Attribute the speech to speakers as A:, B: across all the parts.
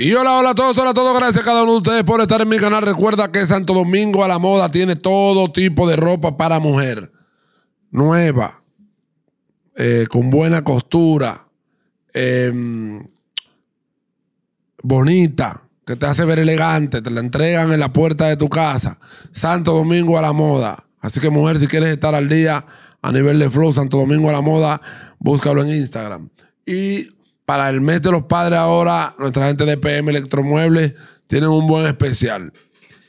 A: Y hola, hola a todos, hola a todos. Gracias a cada uno de ustedes por estar en mi canal. Recuerda que Santo Domingo a la Moda tiene todo tipo de ropa para mujer. Nueva, eh, con buena costura, em, bonita, que te hace ver elegante. Te la entregan en la puerta de tu casa. Santo Domingo a la Moda. Así que mujer, si quieres estar al día a nivel de flow, Santo Domingo a la Moda, búscalo en Instagram. Y para el mes de los padres ahora, nuestra gente de PM Electromuebles tiene un buen especial.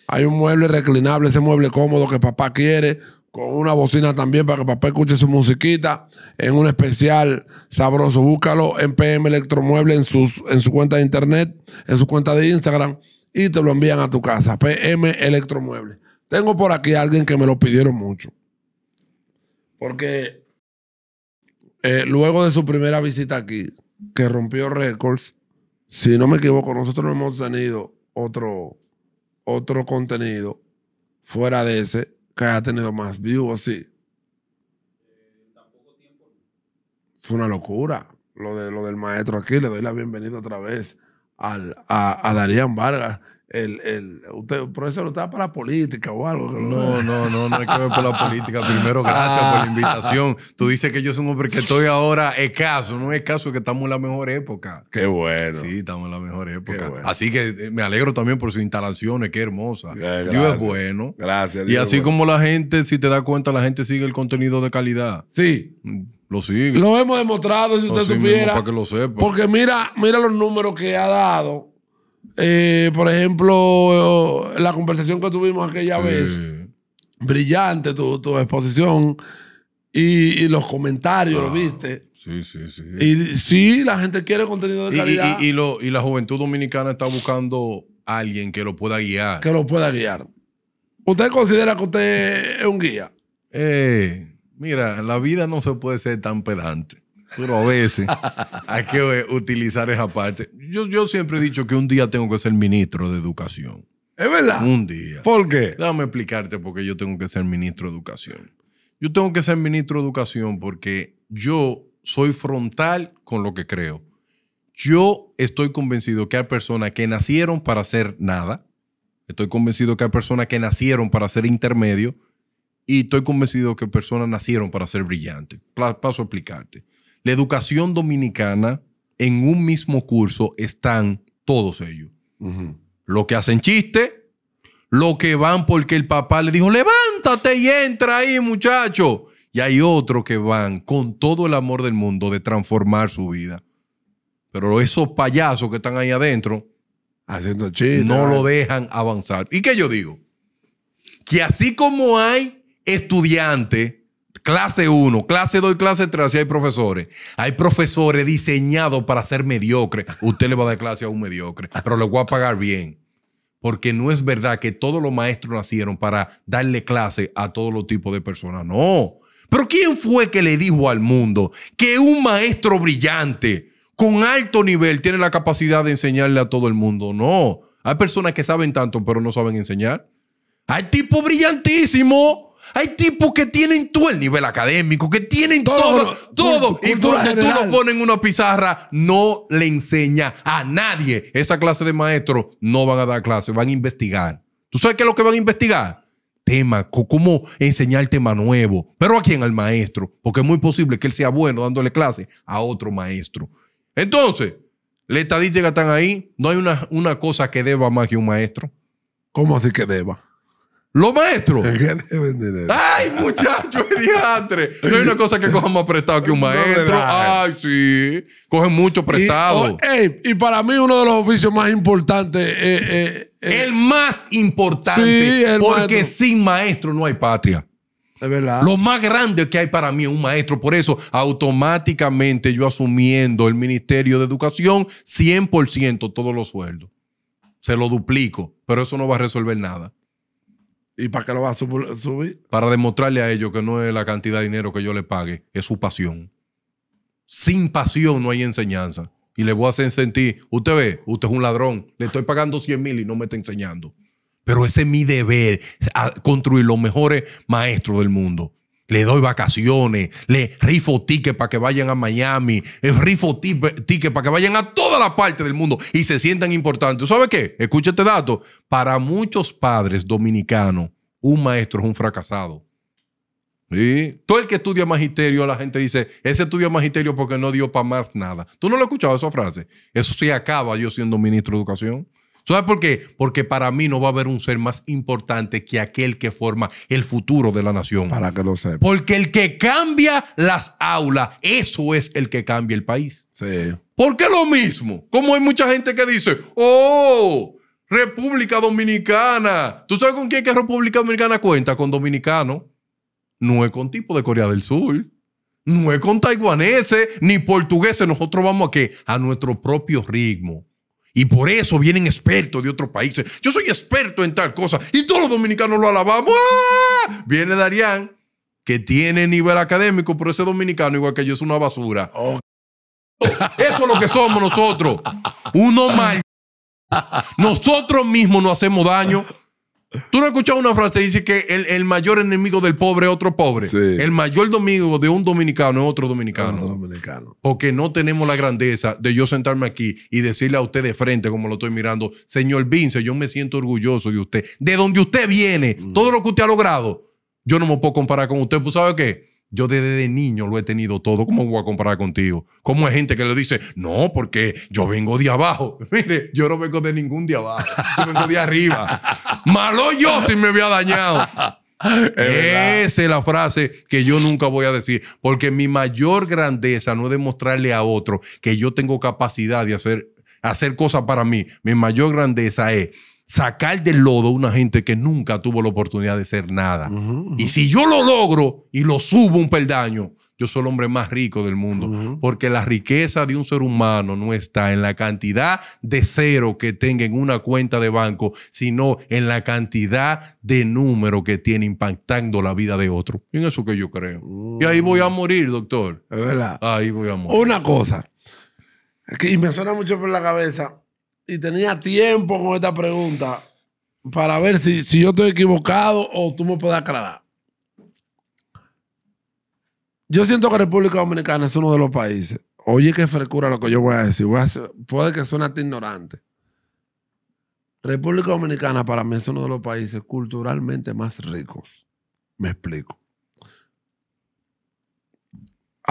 A: Hay un mueble reclinable, ese mueble cómodo que papá quiere, con una bocina también para que papá escuche su musiquita en un especial sabroso. Búscalo en PM Electromueble en, sus, en su cuenta de internet, en su cuenta de Instagram y te lo envían a tu casa. PM Electromuebles. Tengo por aquí a alguien que me lo pidieron mucho. Porque eh, luego de su primera visita aquí, que rompió récords. Si no me equivoco, nosotros no hemos tenido otro, otro contenido fuera de ese que ha tenido más views sí. Fue una locura lo, de, lo del maestro aquí. Le doy la bienvenida otra vez al, a, a Darían Vargas, el, el, usted, profesor, ¿estaba para la política o algo? No, no, no, no hay que ver por la política. Primero, ah. gracias por la invitación. Tú dices
B: que yo soy un hombre que estoy ahora escaso, no es caso, que estamos en la mejor época. Qué bueno. Sí, estamos en la mejor época. Así que eh, me alegro también por sus instalaciones, qué hermosa. Dios es bueno. Gracias. Dios y así como la gente, si te das cuenta, la gente sigue el contenido de
A: calidad. Sí. Mm, lo sigue. Lo hemos demostrado, si usted supiera. Porque mira, mira los números que ha dado eh, por ejemplo, la conversación que tuvimos aquella vez, brillante tu, tu exposición y, los comentarios, ¿lo ah, viste? Sí, sí, sí. Y sí, la gente quiere contenido de y, calidad.
B: Y, la juventud dominicana está buscando a alguien que lo pueda guiar. Que lo pueda guiar. ¿Usted considera que usted es un guía? Eh, mira, la vida no se puede ser tan pedante pero a veces hay que eh, utilizar esa parte. Yo, siempre he dicho que un día tengo que ser ministro de educación. ¿Es verdad? Un día. ¿Por qué? Déjame explicarte por qué yo tengo que ser ministro de educación. Yo tengo que ser ministro de educación porque yo soy frontal con lo que creo. Yo estoy convencido que hay personas que nacieron para hacer nada. Estoy convencido que hay personas que nacieron para ser intermedio. Y estoy convencido que personas nacieron para ser brillantes. Paso a explicarte la educación dominicana, en un mismo curso están todos ellos. Lo que hacen chiste, lo que van porque el papá le dijo, levántate y entra ahí, muchacho. Y hay otros que van con todo el amor del mundo de transformar su vida. Pero esos payasos que están ahí adentro, haciendo no lo dejan avanzar. ¿Y qué yo digo? Que así como hay estudiantes Clase 1, clase 2 y clase 3, si hay profesores. Hay profesores diseñados para ser mediocres. Usted le va a dar clase a un mediocre, pero le voy a pagar bien. Porque no es verdad que todos los maestros nacieron para darle clase a todos los tipos de personas. No. Pero ¿quién fue que le dijo al mundo que un maestro brillante con alto nivel tiene la capacidad de enseñarle a todo el mundo? No. Hay personas que saben tanto, pero no saben enseñar. Hay tipos brillantísimo. Hay tipos que tienen todo el nivel académico, que tienen todo, todo. y cuando tú lo pones en una pizarra, no le enseña a nadie. Esa clase de maestro no van a dar clases, van a investigar. ¿Tú sabes qué es lo que van a investigar? Tema, cómo enseñar tema nuevo. Pero ¿a quién? Al maestro. Porque es muy posible que él sea bueno dándole clase a otro maestro. Entonces, las estadísticas están ahí. No hay una, una cosa que deba más que un maestro. ¿Cómo así que deba? Los maestros. Ay, muchachos, diantres No hay una cosa que cojan más prestado que un maestro. Ay, sí. Cogen mucho prestado.
A: Y, para mí, uno de los oficios más importantes. es. Eh, eh, eh, el más importante. porque
B: sin maestro no hay patria. De verdad. Lo
A: más grande que hay
B: para mí es un maestro. Por eso, automáticamente yo asumiendo el Ministerio de Educación, 100% todos los sueldos. Se lo duplico, pero eso no va a resolver nada.
A: ¿Y para qué lo vas a subir?
B: Para demostrarle a ellos que no es la cantidad de dinero que yo le pague, es su pasión. Sin pasión no hay enseñanza. Y le voy a hacer sentir, usted ve, usted es un ladrón, le estoy pagando 100 mil y no me está enseñando. Pero ese es mi deber, construir los mejores maestros del mundo le doy vacaciones, le rifo tickets para que vayan a Miami, eh, rifo tickets para que vayan a toda la parte del mundo y se sientan importantes. ¿Sabe qué? Escucha este dato. Para muchos padres dominicanos, un maestro es un fracasado. Todo el que estudia magisterio, la gente dice, ese estudia magisterio porque no dio para más nada. ¿Tú no lo has escuchado esa frase? Eso sí acaba yo siendo ministro de educación. ¿Sabes por qué? Porque para mí no va a haber un ser más importante que aquel que forma el futuro de la nación. Para que lo sepa. Porque el que cambia las aulas, eso es el que cambia el país. Sí. Porque lo mismo, como hay mucha gente que dice, oh, República Dominicana. ¿Tú sabes con quién que República Dominicana cuenta? Con dominicano. No es con tipo de Corea del Sur. No es con taiwaneses ni portugueses. Nosotros vamos a qué? A nuestro propio ritmo. Y por eso vienen expertos de otros países. Yo soy experto en tal cosa. Y todos los dominicanos lo alabamos. ¡Ah! Viene Darián, que tiene nivel académico, pero ese dominicano, igual que yo, es una basura. Eso es lo que somos nosotros. Uno mal. Nosotros mismos nos hacemos daño Tú no has escuchado una frase que dice que el, mayor enemigo del pobre es otro pobre. El mayor domingo de un dominicano es otro dominicano.
A: dominicano.
B: Porque no tenemos la grandeza de yo sentarme aquí y decirle a usted de frente, como lo estoy mirando, señor Vince, yo me siento orgulloso de usted. De donde usted viene, mm. todo lo que usted ha logrado, yo no me puedo comparar con usted. ¿Pues sabe qué? Yo desde niño lo he tenido todo. ¿Cómo voy a comparar contigo? ¿Cómo hay gente que le dice, no, porque yo vengo de abajo? Mire, yo no vengo de ningún de abajo. Yo vengo de arriba. Malo yo si me había dañado. Es Esa es la frase que yo nunca voy a decir, porque mi mayor grandeza no es demostrarle a otro que yo tengo capacidad de hacer, hacer cosas para mí. Mi mayor grandeza es sacar del lodo a una gente que nunca tuvo la oportunidad de ser nada. Y si yo lo logro y lo subo un peldaño, yo soy el hombre más rico del mundo, porque la riqueza de un ser humano no está en la cantidad de cero que tenga en una cuenta de banco, sino en la cantidad de número que tiene impactando la vida de otro. en eso que yo creo. Y ahí voy a mm. morir, doctor. Ahí voy a morir. Una cosa,
A: y me suena mucho por la cabeza, y tenía tiempo con esta pregunta para ver si, yo estoy equivocado o tú me puedes aclarar. Yo siento que República Dominicana es uno de los países. Oye, qué frescura lo que yo voy a decir. puede que suene hasta ignorante. República Dominicana para mí es uno de los países culturalmente más ricos. Me explico.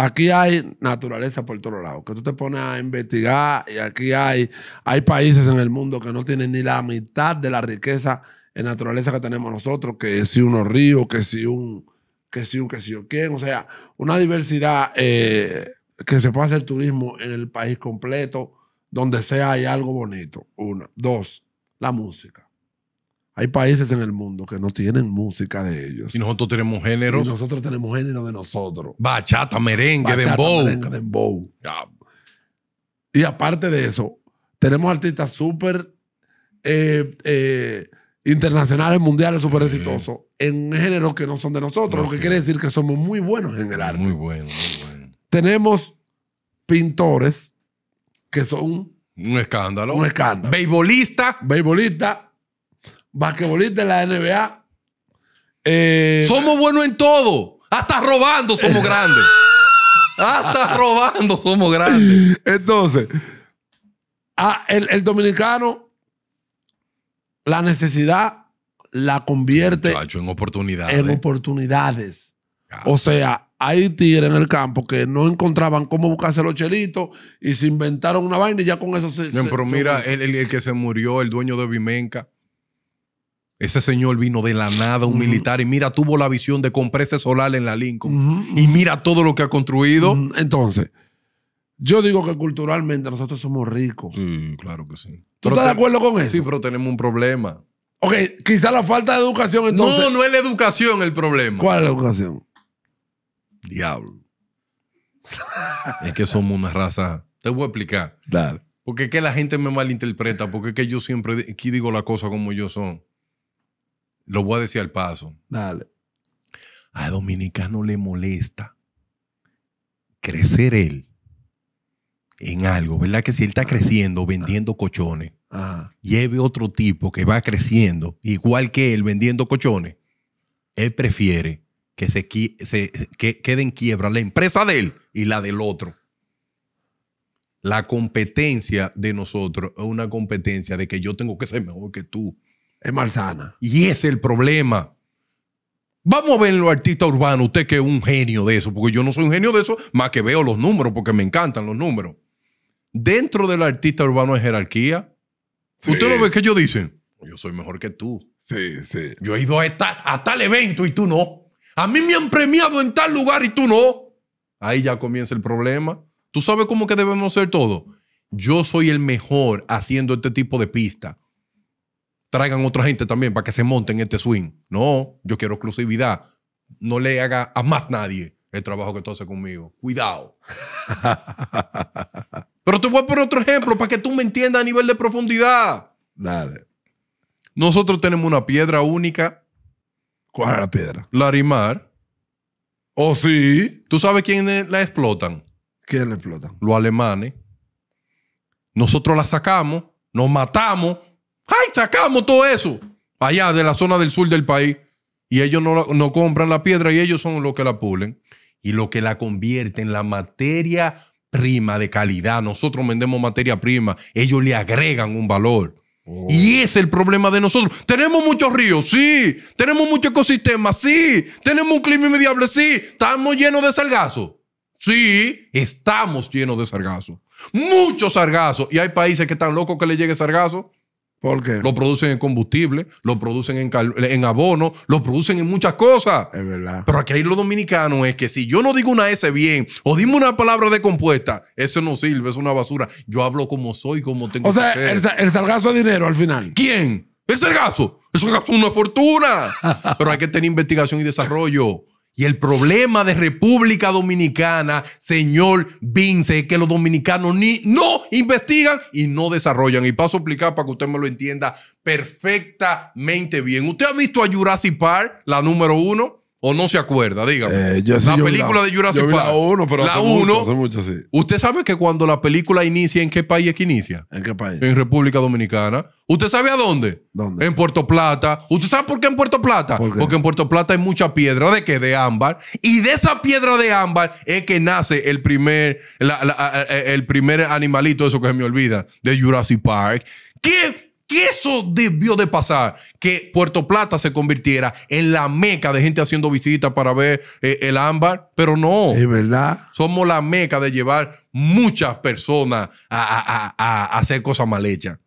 A: Aquí hay naturaleza por todos lados, que tú te pones a investigar y aquí hay, hay países en el mundo que no tienen ni la mitad de la riqueza en naturaleza que tenemos nosotros, que si unos río, que si un, que si un, que si yo quién, o sea, una diversidad eh, que se puede hacer turismo en el país completo, donde sea hay algo bonito, una. Dos, la música. Hay países en el mundo que no tienen música de ellos. Y nosotros tenemos géneros. Y nosotros tenemos género de nosotros. Bachata, merengue, dembow. Y aparte de eso, tenemos artistas súper eh, eh, internacionales, mundiales, súper exitosos en géneros que no son de nosotros, lo que quiere decir que somos muy buenos en el arte. Muy buenos, muy Tenemos pintores que son... Un escándalo. Un escándalo. Beibolista. Beibolista basquetbolista de la NBA. Eh, somos buenos en todo. Hasta robando somos grandes. Hasta robando somos grandes. Entonces, el, dominicano, la necesidad la convierte en oportunidades. En oportunidades. o sea, hay tigres en el campo que no encontraban cómo buscarse los chelitos y se inventaron una vaina y ya con eso se. pero mira, el, que se murió, el dueño de Vimenca,
B: ese señor vino de la nada, un militar, y mira, tuvo la visión de comprar solar en la
A: Lincoln. Y mira todo lo que ha construido. Entonces, yo digo que culturalmente nosotros somos ricos. Sí, claro que sí. ¿Tú estás de acuerdo con eso? Sí, pero tenemos un problema. Ok, quizá la falta de educación entonces. No, no es
B: la educación el problema. ¿Cuál es la educación? Diablo. es que somos una raza. Te voy a explicar. Dale. Porque es que la gente me malinterpreta, porque es que yo siempre aquí digo la cosa como yo son. Lo voy a decir al paso. Dale. A Dominicano le molesta crecer él en algo, ¿verdad? Que si él está ah. creciendo vendiendo ah. cochones, lleve otro tipo que va creciendo, igual que él vendiendo cochones, él prefiere que se, que, quede en quiebra la empresa de él y la del otro. La competencia de nosotros es una competencia de que yo tengo que ser mejor que tú. Es malsana. Y ese es el problema. Vamos a ver los artistas urbanos, usted que es un genio de eso, porque yo no soy un genio de eso, más que veo los números, porque me encantan los números. Dentro del artista urbano de jerarquía. Usted lo ve que ellos dicen, yo soy mejor que tú. Sí, sí. Yo he ido a, tal evento y tú no. A mí me han premiado en tal lugar y tú no. Ahí ya comienza el problema. ¿Tú sabes cómo que debemos ser todo? Yo soy el mejor haciendo este tipo de pista traigan otra gente también para que se en este swing. No, yo quiero exclusividad. No le haga a más nadie el trabajo que tú haces conmigo. Cuidado. Pero te voy a poner otro ejemplo para que tú me entiendas a nivel de profundidad. Dale. Nosotros tenemos una piedra única. ¿Cuál es la piedra? La Larimar. ¿Oh, sí? ¿Tú sabes quién la explotan? ¿Quién la explotan? Los alemanes. Nosotros la sacamos, nos matamos ¡Ay! Sacamos todo eso. Allá de la zona del sur del país. Y ellos no, compran la piedra y ellos son los que la pulen. Y lo que la convierte en la materia prima de calidad. Nosotros vendemos materia prima. Ellos le agregan un valor. Oh. Y es el problema de nosotros. Tenemos muchos ríos, sí. Tenemos mucho ecosistema, sí. Tenemos un clima inmediable, sí. Estamos llenos de sargazo. Sí, estamos llenos de sargazo. Muchos sargazos. Y hay países que están locos que le llegue sargazo. ¿Por qué? Lo producen en combustible, lo producen en, en abono, lo producen en muchas cosas. Es verdad. Pero aquí hay lo dominicano es que si yo no digo una S bien o dime una palabra de compuesta, eso no sirve, es una basura. Yo hablo como soy, como tengo o que sea, ser. O
A: sea, el sargazo de dinero al final. ¿Quién? El sargazo. Es una
B: fortuna. Pero hay que tener investigación y desarrollo. Y el problema de República Dominicana, señor Vince, es que los dominicanos ni no investigan y no desarrollan. Y paso a explicar para que usted me lo entienda perfectamente bien. ¿Usted ha visto a Jurassic Park, la número uno? o no se acuerda, dígame. Eh, la película de Jurassic Park. La 1, pero uno, Usted sabe que cuando la película inicia, ¿en qué país es que inicia? ¿En qué país? En República Dominicana. ¿Usted sabe a dónde? ¿Dónde? En Puerto Plata. ¿Usted sabe por qué en Puerto Plata? Porque en Puerto Plata hay mucha piedra. ¿De qué? De ámbar. Y de esa piedra de ámbar es que nace el primer, el primer animalito, eso que se me olvida, de Jurassic Park. ¿Qué? ¿Qué eso debió de pasar? Que Puerto Plata se convirtiera en la meca de gente haciendo visitas para ver eh, el ámbar, pero no. Es verdad. Somos la meca de llevar muchas personas a, hacer cosas mal hechas.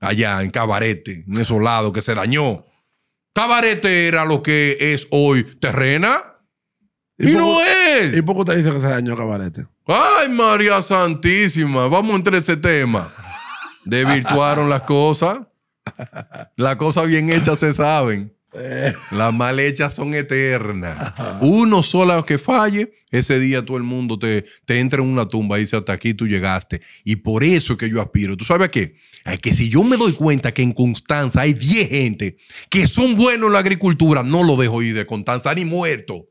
B: Allá en Cabarete, en esos lados que se dañó. Cabarete era lo que es hoy terrena. Y, no es. ¿Y poco
A: te dice que se dañó Cabarete?
B: Ay, María Santísima, vamos entre ese tema. Devirtuaron las cosas. La cosa bien hecha se saben. Eh. Las mal hechas son eternas. Uno solo que falle, ese día todo el mundo te, entra en una tumba y dice, hasta aquí tú llegaste. Y por eso que yo aspiro. ¿Tú sabes a qué? que si yo me doy cuenta que en Constanza hay 10 gente que son buenos en la agricultura, no lo dejo ir de Constanza ni muerto.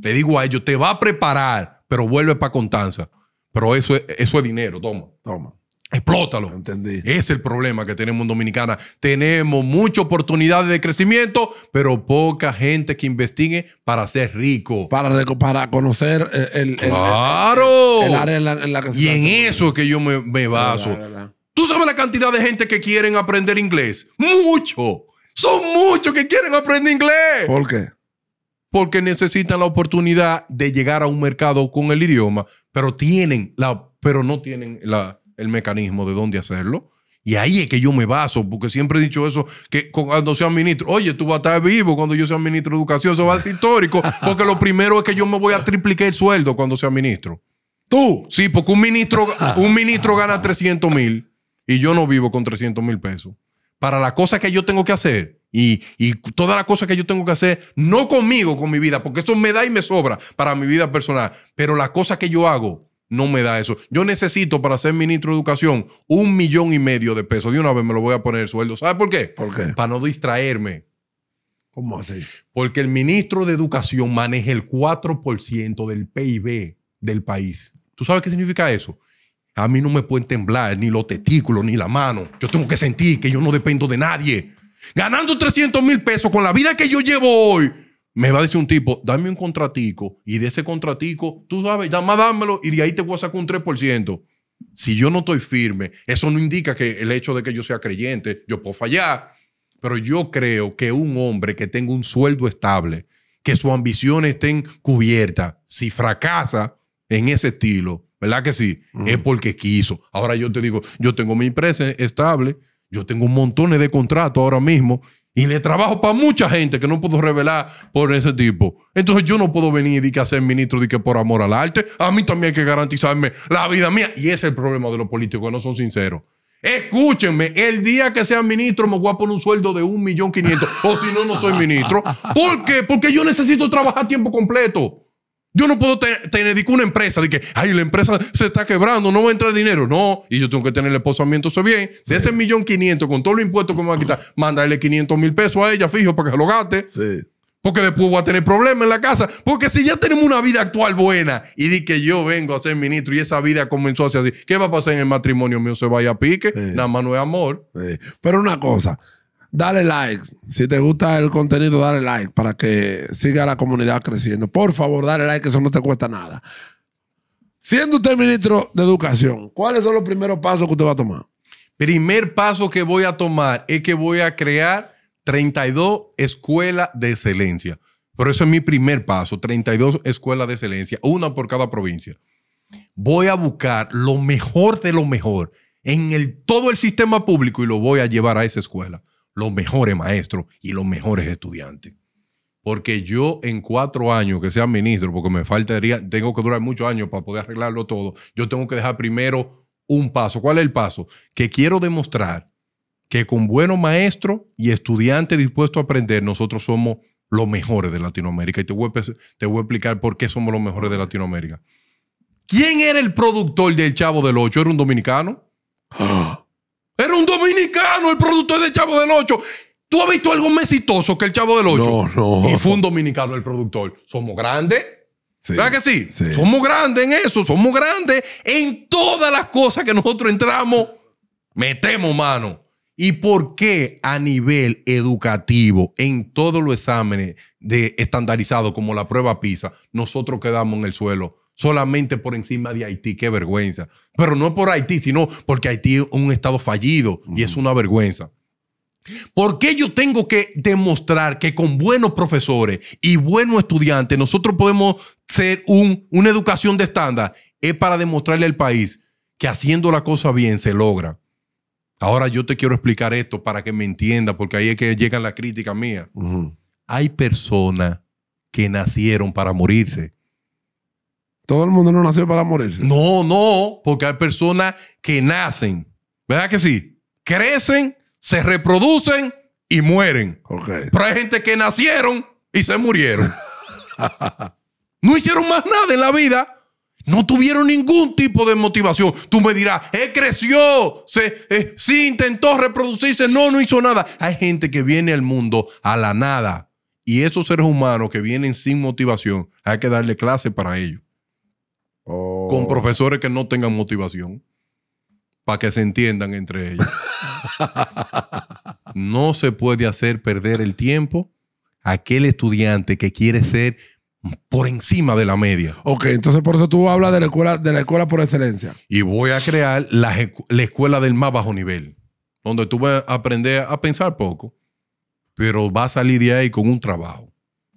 B: Le digo a ellos, te va a preparar, pero vuelve para Constanza. Pero eso eso es dinero, toma. Toma. Explótalo. Entendí. Es el problema que tenemos en Dominicana. Tenemos mucha oportunidad de crecimiento, pero poca gente que investigue para ser rico. Para, para conocer eh, el, área en la, que Y en eso es que yo me, baso. ¿Tú sabes la cantidad de gente que quieren aprender inglés?
A: Mucho. Son muchos que quieren
B: aprender inglés. ¿Por qué? Porque necesitan la oportunidad de llegar a un mercado con el idioma, pero tienen la, pero no tienen la el mecanismo de dónde hacerlo. Y ahí es que yo me baso, porque siempre he dicho eso, que cuando sea ministro, oye, tú vas a estar vivo cuando yo sea ministro de educación, eso va a ser histórico, porque lo primero es que yo me voy a triplicar el sueldo cuando sea ministro. Tú. Sí, porque un ministro, un ministro gana 300 mil y yo no vivo con 300 mil pesos. Para la cosa que yo tengo que hacer y, y todas las cosas que yo tengo que hacer, no conmigo, con mi vida, porque eso me da y me sobra para mi vida personal, pero la cosa que yo hago no me da eso. Yo necesito para ser ministro de Educación un millón y medio de pesos. De una vez me lo voy a poner sueldo. ¿Sabes por qué? ¿Por qué? Para no distraerme. ¿Cómo así? Porque el ministro de Educación maneja el 4% del PIB del país. ¿Tú sabes qué significa eso? A mí no me pueden temblar ni los testículos ni la mano. Yo tengo que sentir que yo no dependo de nadie. Ganando 300 mil pesos con la vida que yo llevo hoy, me va a decir un tipo, dame un contratico y de ese contratico, tú sabes, ya más dámelo y de ahí te voy a sacar un 3%. Si yo no estoy firme, eso no indica que el hecho de que yo sea creyente, yo puedo fallar, pero yo creo que un hombre que tenga un sueldo estable, que sus ambiciones estén cubiertas, si fracasa en ese estilo, ¿verdad que sí? Es porque quiso. Ahora yo te digo, yo tengo mi empresa estable, yo tengo un montón de contratos ahora mismo y le trabajo para mucha gente que no puedo revelar por ese tipo. Entonces yo no puedo venir y que ser ministro de que por amor al arte. A mí también hay que garantizarme la vida mía. Y ese es el problema de los políticos, no son sinceros. Escúchenme, el día que sea ministro me voy a poner un sueldo de un millón quinientos. O si no, no soy ministro. ¿Por qué? Porque yo necesito trabajar tiempo completo. Yo no puedo tener una empresa de que, ay, la empresa se está quebrando, no va a entrar dinero. No, y yo tengo que tener el esposamiento bien. De ese millón quinientos, con todos los impuestos que me van a quitar, mandarle 500 mil pesos a ella, fijo, para que se lo gaste. Sí. Porque después voy a tener problemas en la casa. Porque si ya tenemos una vida actual buena y di que yo vengo a ser ministro y esa vida comenzó hacia así, ¿qué va a pasar en el matrimonio mío? Se vaya a pique,
A: nada más no es amor. Pero una cosa, dale like. Si te gusta el contenido, dale like para que siga la comunidad creciendo. Por favor, dale like, eso no te cuesta nada. Siendo usted ministro de Educación, ¿cuáles son los primeros pasos que usted va a tomar?
B: Primer paso que voy a tomar es que voy a crear 32 escuelas de excelencia. Pero eso es mi primer paso, 32 escuelas de excelencia, una por cada provincia. Voy a buscar lo mejor de lo mejor en el, todo el sistema público y lo voy a llevar a esa escuela los mejores maestros y los mejores estudiantes. Porque yo en cuatro años que sea ministro, porque me faltaría, tengo que durar muchos años para poder arreglarlo todo, yo tengo que dejar primero un paso. ¿Cuál es el paso? Que quiero demostrar que con buenos maestros y estudiantes dispuestos a aprender, nosotros somos los mejores de Latinoamérica. Y te voy, a, explicar por qué somos los mejores de Latinoamérica. ¿Quién era el productor del Chavo del Ocho? ¿Era un dominicano? ¡Ah! Era un dominicano el productor de Chavo del Ocho. ¿Tú has visto algo más exitoso que el Chavo del Ocho? No, no. Y fue un dominicano el productor. Somos grandes. ¿Verdad que sí? Somos grandes en eso. Somos grandes en todas las cosas que nosotros entramos. Metemos mano. ¿Y por qué a nivel educativo, en todos los exámenes estandarizados como la prueba PISA, nosotros quedamos en el suelo solamente por encima de Haití. Qué vergüenza. Pero no por Haití, sino porque Haití es un estado fallido y es una vergüenza. ¿Por qué yo tengo que demostrar que con buenos profesores y buenos estudiantes nosotros podemos ser una educación de estándar? Es para demostrarle al país que haciendo la cosa bien se logra. Ahora yo te quiero explicar esto para que me entienda, porque ahí es que llega la crítica mía. Hay personas que nacieron para morirse. Todo
A: el mundo no nació para morirse.
B: No, no, porque hay personas que nacen, ¿verdad que sí? Crecen, se reproducen y mueren. Pero hay gente que nacieron y se murieron. no hicieron más nada en la vida. No tuvieron ningún tipo de motivación. Tú me dirás, él creció, se, eh, sí intentó reproducirse, no, no hizo nada. Hay gente que viene al mundo a la nada. Y esos seres humanos que vienen sin motivación, hay que darle clase para ellos. Con oh. profesores que no tengan motivación. Para que se entiendan entre ellos. no se puede hacer perder el tiempo aquel estudiante que quiere ser por encima de la media. Ok, entonces
A: por eso tú hablas de la escuela, de la escuela por excelencia.
B: Y voy a crear la, la escuela del más bajo nivel, donde tú vas a aprender a pensar poco, pero vas a salir de ahí con un trabajo.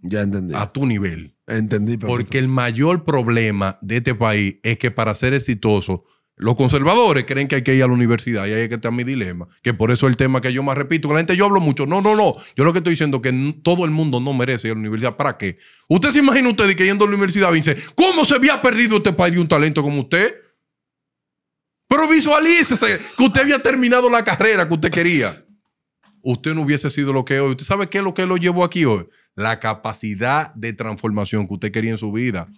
B: Ya entendí. A tu nivel. Entendí. Porque el mayor problema de este país es que para ser exitoso, los conservadores creen que hay que ir a la universidad y ahí es que está mi dilema. Que por eso el tema que yo más repito, que la gente yo hablo mucho. No, no, no. Yo lo que estoy diciendo es que todo el mundo no merece ir a la universidad. ¿Para qué? Usted se imagina usted que yendo a la universidad dice, ¿cómo se había perdido este país de un talento como usted? Pero visualícese que usted había terminado la carrera que usted quería usted no hubiese sido lo que es hoy. ¿Usted sabe qué es lo que lo llevó aquí hoy? La capacidad de transformación que usted quería en su vida.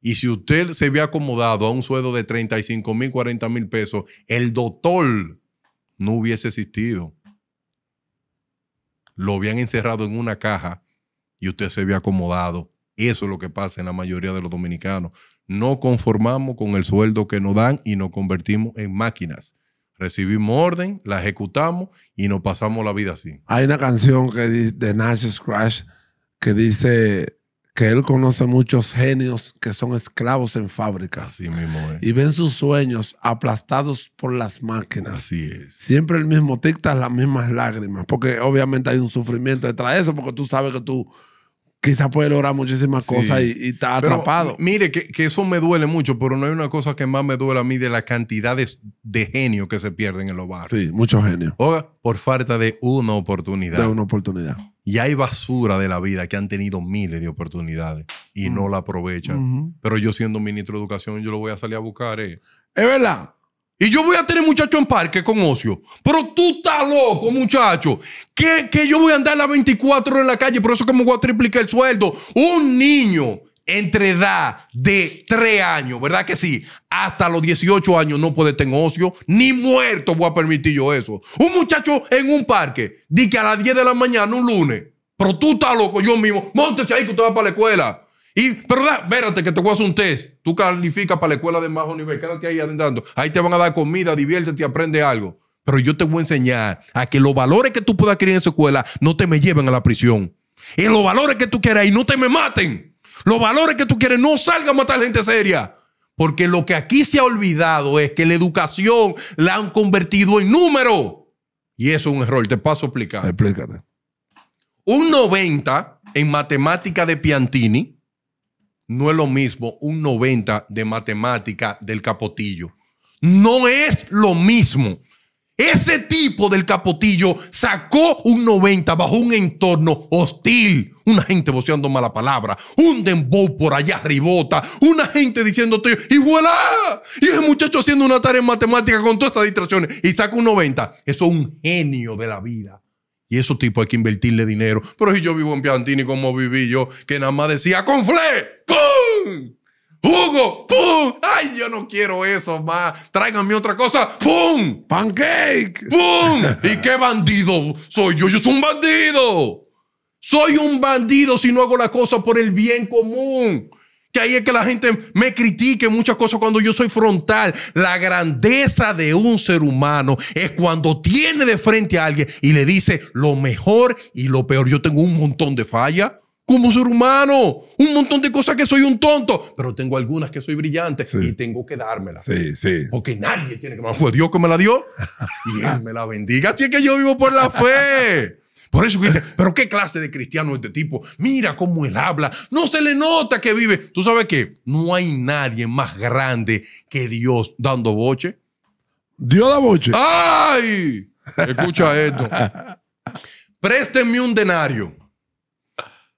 B: Y si usted se había acomodado a un sueldo de 35 mil, 40 mil pesos, el doctor no hubiese existido. Lo habían encerrado en una caja y usted se había acomodado. Eso es lo que pasa en la mayoría de los dominicanos. No conformamos con el sueldo que nos dan y nos convertimos en máquinas recibimos orden, la ejecutamos y nos pasamos la vida así.
A: Hay una canción que de Nash Scratch que dice que él conoce muchos genios que son esclavos en fábricas. Y ven sus sueños aplastados por las máquinas. Así es. Siempre el mismo ticta las mismas lágrimas. Porque obviamente hay un sufrimiento detrás de eso, porque tú sabes que tú quizás puede lograr muchísimas cosas y, está atrapado. Mire, que, eso
B: me duele mucho, pero no hay una cosa que más me duele a mí de la cantidad de, genio que se pierden en los barrios.
A: Sí, mucho genio.
B: por falta de una oportunidad. De una oportunidad. Y hay basura de la vida que han tenido miles de oportunidades y no la aprovechan. Pero yo siendo ministro de educación, yo lo voy a salir a buscar. Eh. Es verdad. Y yo voy a tener muchachos en parque con ocio. Pero tú estás loco, muchacho. Que, yo voy a andar las 24 horas en la calle, por eso que me voy a triplicar el sueldo. Un niño entre edad de 3 años, ¿verdad que sí? Hasta los 18 años no puede tener ocio, ni muerto voy a permitir yo eso. Un muchacho en un parque, di que a las 10 de la mañana, un lunes, pero tú estás loco, yo mismo, Móntese ahí que usted va para la escuela. Y, pero, espérate que te voy a hacer un test. Tú calificas para la escuela de bajo nivel, quédate ahí andando. Ahí te van a dar comida, diviértete y aprende algo. Pero yo te voy a enseñar a que los valores que tú puedas adquirir en esa escuela no te me lleven a la prisión. Y los valores que tú quieras y no te me maten. Los valores que tú quieres no salgan a matar gente seria. Porque lo que aquí se ha olvidado es que la educación la han convertido en número. Y eso es un error. Te paso a explicar. Explícate. Un 90 en matemática de Piantini no es lo mismo un 90 de matemática del capotillo. No es lo mismo. Ese tipo del capotillo sacó un 90 bajo un entorno hostil. Una gente voceando mala palabra, un dembow por allá ribota, una gente diciéndote y voilà. Y ese muchacho haciendo una tarea en matemática con todas estas distracciones y saca un 90. Eso es un genio de la vida. Y esos tipos hay que invertirle dinero. Pero si yo vivo en Piantini como viví yo, que nada más decía, ¡Confle! ¡Pum! ¡Jugo! ¡Pum! ¡Ay, yo no quiero eso más! ¡Tráiganme otra cosa! ¡Pum! ¡Pancake! ¡Pum! ¿Y qué bandido soy yo? ¡Yo soy un bandido! Soy un bandido si no hago la cosa por el bien común que ahí es que la gente me critique muchas cosas cuando yo soy frontal. La grandeza de un ser humano es cuando tiene de frente a alguien y le dice lo mejor y lo peor. Yo tengo un montón de fallas como ser humano, un montón de cosas que soy un tonto, pero tengo algunas que soy brillante y tengo que dármela. Sí, sí. Porque nadie tiene que me Fue Dios que me la dio y Él me la bendiga. Así es que yo vivo por la fe. Por eso que dice, pero qué clase de cristiano es este tipo. Mira cómo él habla. No se le nota que vive. ¿Tú sabes qué? No hay nadie más grande que Dios dando boche. Dios da boche. ¡Ay! Escucha esto. Préstenme un denario.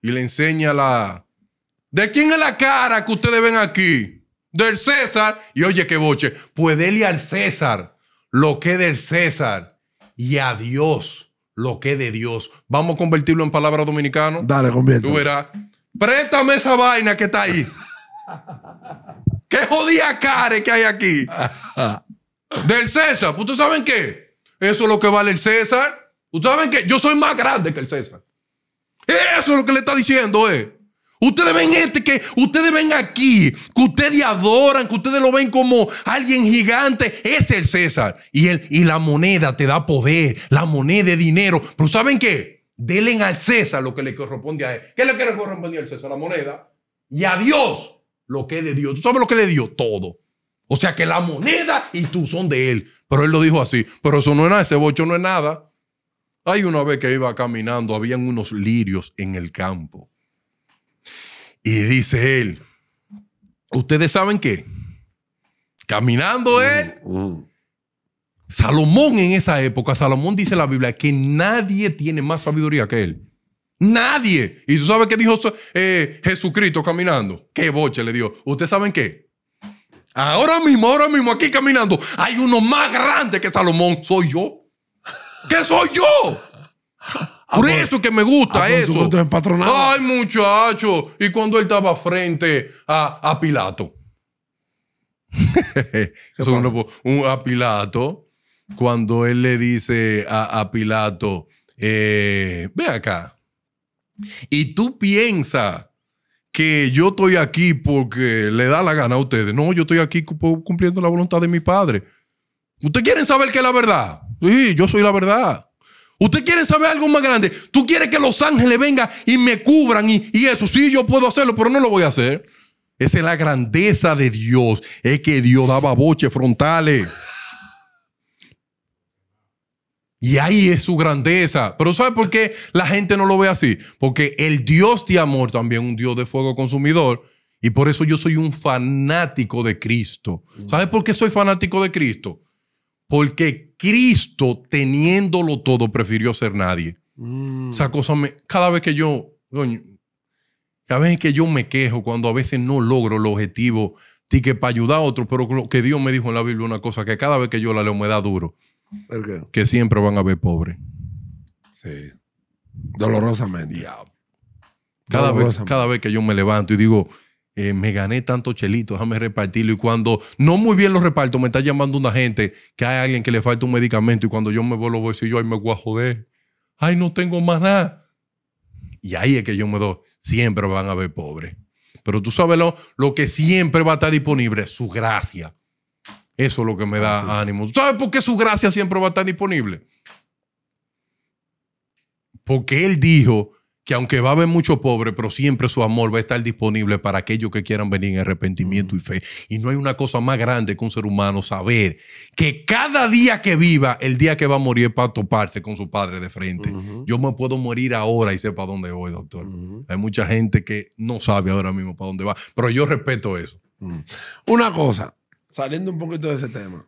B: Y le enseña la... ¿De quién es la cara que ustedes ven aquí? Del César. Y oye, qué boche. Pues dele al César lo que es del César y a Dios lo que de Dios. Vamos a convertirlo en palabra dominicano.
A: Dale, convierte. Tú
B: verás. Préstame esa vaina que está ahí. ¿Qué jodida care que hay aquí? Del César. ¿Ustedes saben qué? Eso es lo que vale el César. ¿Ustedes saben qué? Yo soy más grande que el César. Eso es lo que le está diciendo, eh. Ustedes ven este que ustedes ven aquí, que ustedes adoran, que ustedes lo ven como alguien gigante. Es el César. Y, el, y la moneda te da poder, la moneda de dinero. Pero ¿saben qué? Delen al César lo que le corresponde a él. ¿Qué que le corresponde al César? La moneda. Y a Dios lo que es de Dios. ¿Tú sabes lo que le dio? Todo. O sea que la moneda y tú son de él. Pero él lo dijo así. Pero eso no es nada, ese bocho no es nada. Hay una vez que iba caminando, habían unos lirios en el campo. Y dice él, ¿ustedes saben qué? Caminando mm, él, mm. Salomón en esa época, Salomón dice en la Biblia que nadie tiene más sabiduría que él. Nadie. Y tú sabes qué dijo eh, Jesucristo caminando. Qué boche le dio. ¿Ustedes saben qué? Ahora mismo, ahora mismo, aquí caminando, hay uno más grande que Salomón. Soy yo. ¿Qué soy yo? Por eso que me gusta ah, eso. Ay, muchacho. Y cuando él estaba frente a, Pilato. a Pilato, cuando él le dice a, Pilato, eh, ve acá. Y tú piensas que yo estoy aquí porque le da la gana a ustedes. No, yo estoy aquí cumpliendo la voluntad de mi padre. ¿Ustedes quieren saber qué es la verdad? Sí, yo soy la verdad. Usted quiere saber algo más grande. Tú quieres que los ángeles vengan y me cubran y, eso. Sí, yo puedo hacerlo, pero no lo voy a hacer. Esa es la grandeza de Dios. Es que Dios daba boches frontales. Y ahí es su grandeza. Pero ¿sabe por qué la gente no lo ve así? Porque el Dios de amor también es un Dios de fuego consumidor. Y por eso yo soy un fanático de Cristo. ¿Sabe por qué soy fanático de Cristo? Porque Cristo, teniéndolo todo, prefirió ser nadie. Mm. Esa cosa me, cada vez que yo, cada vez que yo me quejo cuando a veces no logro el objetivo, que para ayudar a otros. pero lo que Dios me dijo en la Biblia una cosa que cada vez que yo la leo me da duro. qué? Que siempre van a ver pobres.
A: Sí. Dolorosamente. Cada, Vez,
B: cada vez que yo me levanto y digo, eh, me gané tanto chelitos, déjame repartirlo. Y cuando no muy bien lo reparto, me está llamando una gente que hay alguien que le falta un medicamento y cuando yo me vuelvo a decir yo, ay, me voy a joder. Ay, no tengo más nada. Y ahí es que yo me doy, siempre van a ver pobres. Pero tú sabes lo, que siempre va a estar disponible, su gracia. Eso es lo que me da ánimo. ¿Tú sabes por qué su gracia siempre va a estar disponible? Porque él dijo, que aunque va a haber mucho pobre, pero siempre su amor va a estar disponible para aquellos que quieran venir en arrepentimiento y mm. fe. Y no hay una cosa más grande que un ser humano saber que cada día que viva, el día que va a morir para toparse con su padre de frente. Yo me puedo morir ahora y sé para dónde voy, doctor. Hay mucha gente que no sabe ahora mismo para dónde va, pero yo respeto eso. Mm.
A: Una cosa, saliendo un poquito de ese tema.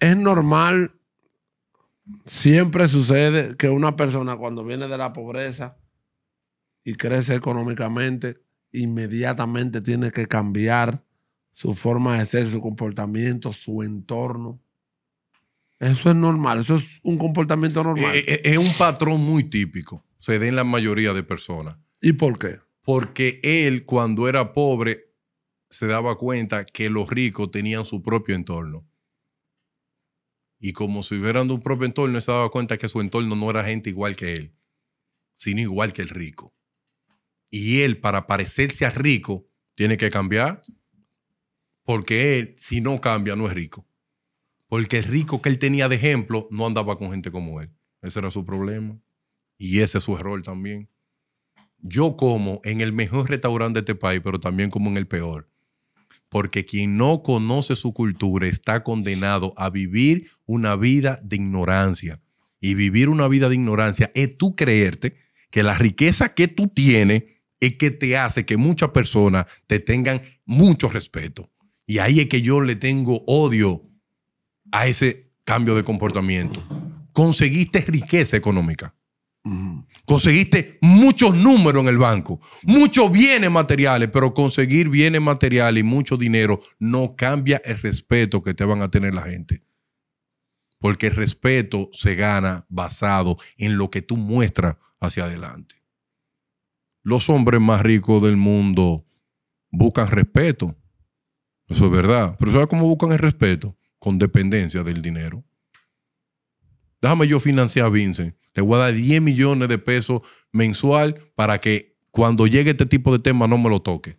A: Es normal siempre sucede que una persona cuando viene de la pobreza y crece económicamente, inmediatamente tiene que cambiar su forma de ser, su comportamiento, su entorno. Eso es normal, eso es un comportamiento normal. Eh, eh, es, un patrón muy típico,
B: se da en la mayoría de personas. ¿Y por qué? Porque él cuando era pobre se daba cuenta que los ricos tenían su propio entorno y como si hubieran de un propio entorno, se daba cuenta que su entorno no era gente igual que él, sino igual que el rico. Y él, para parecerse a rico, tiene que cambiar, porque él, si no cambia, no es rico. Porque el rico que él tenía de ejemplo no andaba con gente como él. Ese era su problema. Y ese es su error también. Yo como en el mejor restaurante de este país, pero también como en el peor porque quien no conoce su cultura está condenado a vivir una vida de ignorancia. Y vivir una vida de ignorancia es tú creerte que la riqueza que tú tienes es que te hace que muchas personas te tengan mucho respeto. Y ahí es que yo le tengo odio a ese cambio de comportamiento. Conseguiste riqueza económica. Conseguiste muchos números en el banco, muchos bienes materiales, pero conseguir bienes materiales y mucho dinero no cambia el respeto que te van a tener la gente. Porque el respeto se gana basado en lo que tú muestras hacia adelante. Los hombres más ricos del mundo buscan respeto. Eso es verdad. Pero ¿sabes cómo buscan el respeto? Con dependencia del dinero déjame yo financiar a Vincent. Le voy a dar 10 millones de pesos mensual para que cuando llegue este tipo de tema no me lo toque.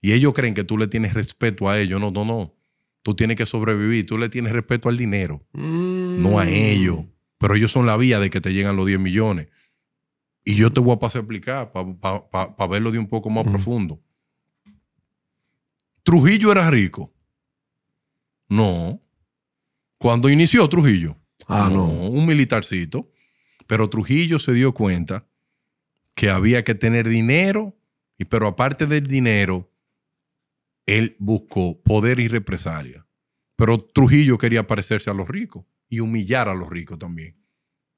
B: Y ellos creen que tú le tienes respeto a ellos. No, no, no. Tú tienes que sobrevivir. Tú le tienes respeto al dinero, mm. no a ellos. Pero ellos son la vía de que te llegan los 10 millones. Y yo te voy a pasar a explicar para verlo de un poco más profundo. ¿Trujillo era rico? No. Cuando inició Trujillo? Ah, no, Un militarcito. Pero Trujillo se dio cuenta que había que tener dinero, y, pero aparte del dinero, él buscó poder y represalia. Pero Trujillo quería parecerse a los ricos y humillar a los ricos también.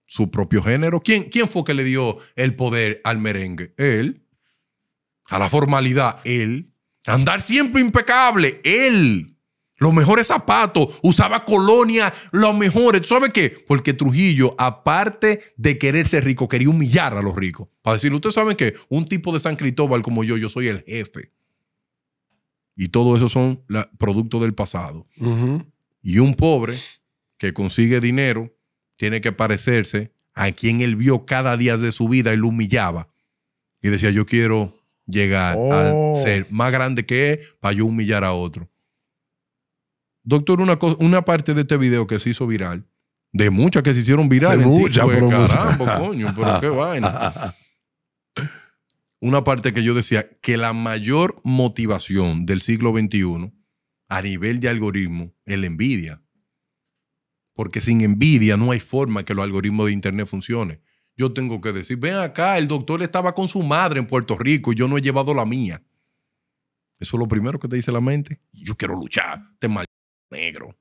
B: Su propio género. ¿Quién, quién fue que le dio el poder al merengue? Él. A la formalidad, él. Andar siempre impecable, él los mejores zapatos, usaba colonia, los mejores. ¿Sabe qué? Porque Trujillo, aparte de querer ser rico, quería humillar a los ricos. Para decirle, ustedes saben que un tipo de San Cristóbal como yo, yo soy el jefe. Y todo eso son producto del pasado. Y un pobre que consigue dinero tiene que parecerse a quien él vio cada día de su vida y lo humillaba. Y decía, yo quiero llegar a oh. ser más grande que él para yo humillar a otro. Doctor, una, parte de este video que se hizo viral, de muchas que se hicieron viral, pues, coño, pero qué vaina. Una parte que yo decía que la mayor motivación del siglo XXI a nivel de algoritmo es la envidia. Porque sin envidia no hay forma que los algoritmos de Internet funcionen. Yo tengo que decir, ven acá, el doctor estaba con su madre en Puerto Rico y yo no he llevado la mía. Eso es lo primero que te dice la mente. Yo quiero luchar. Te negro.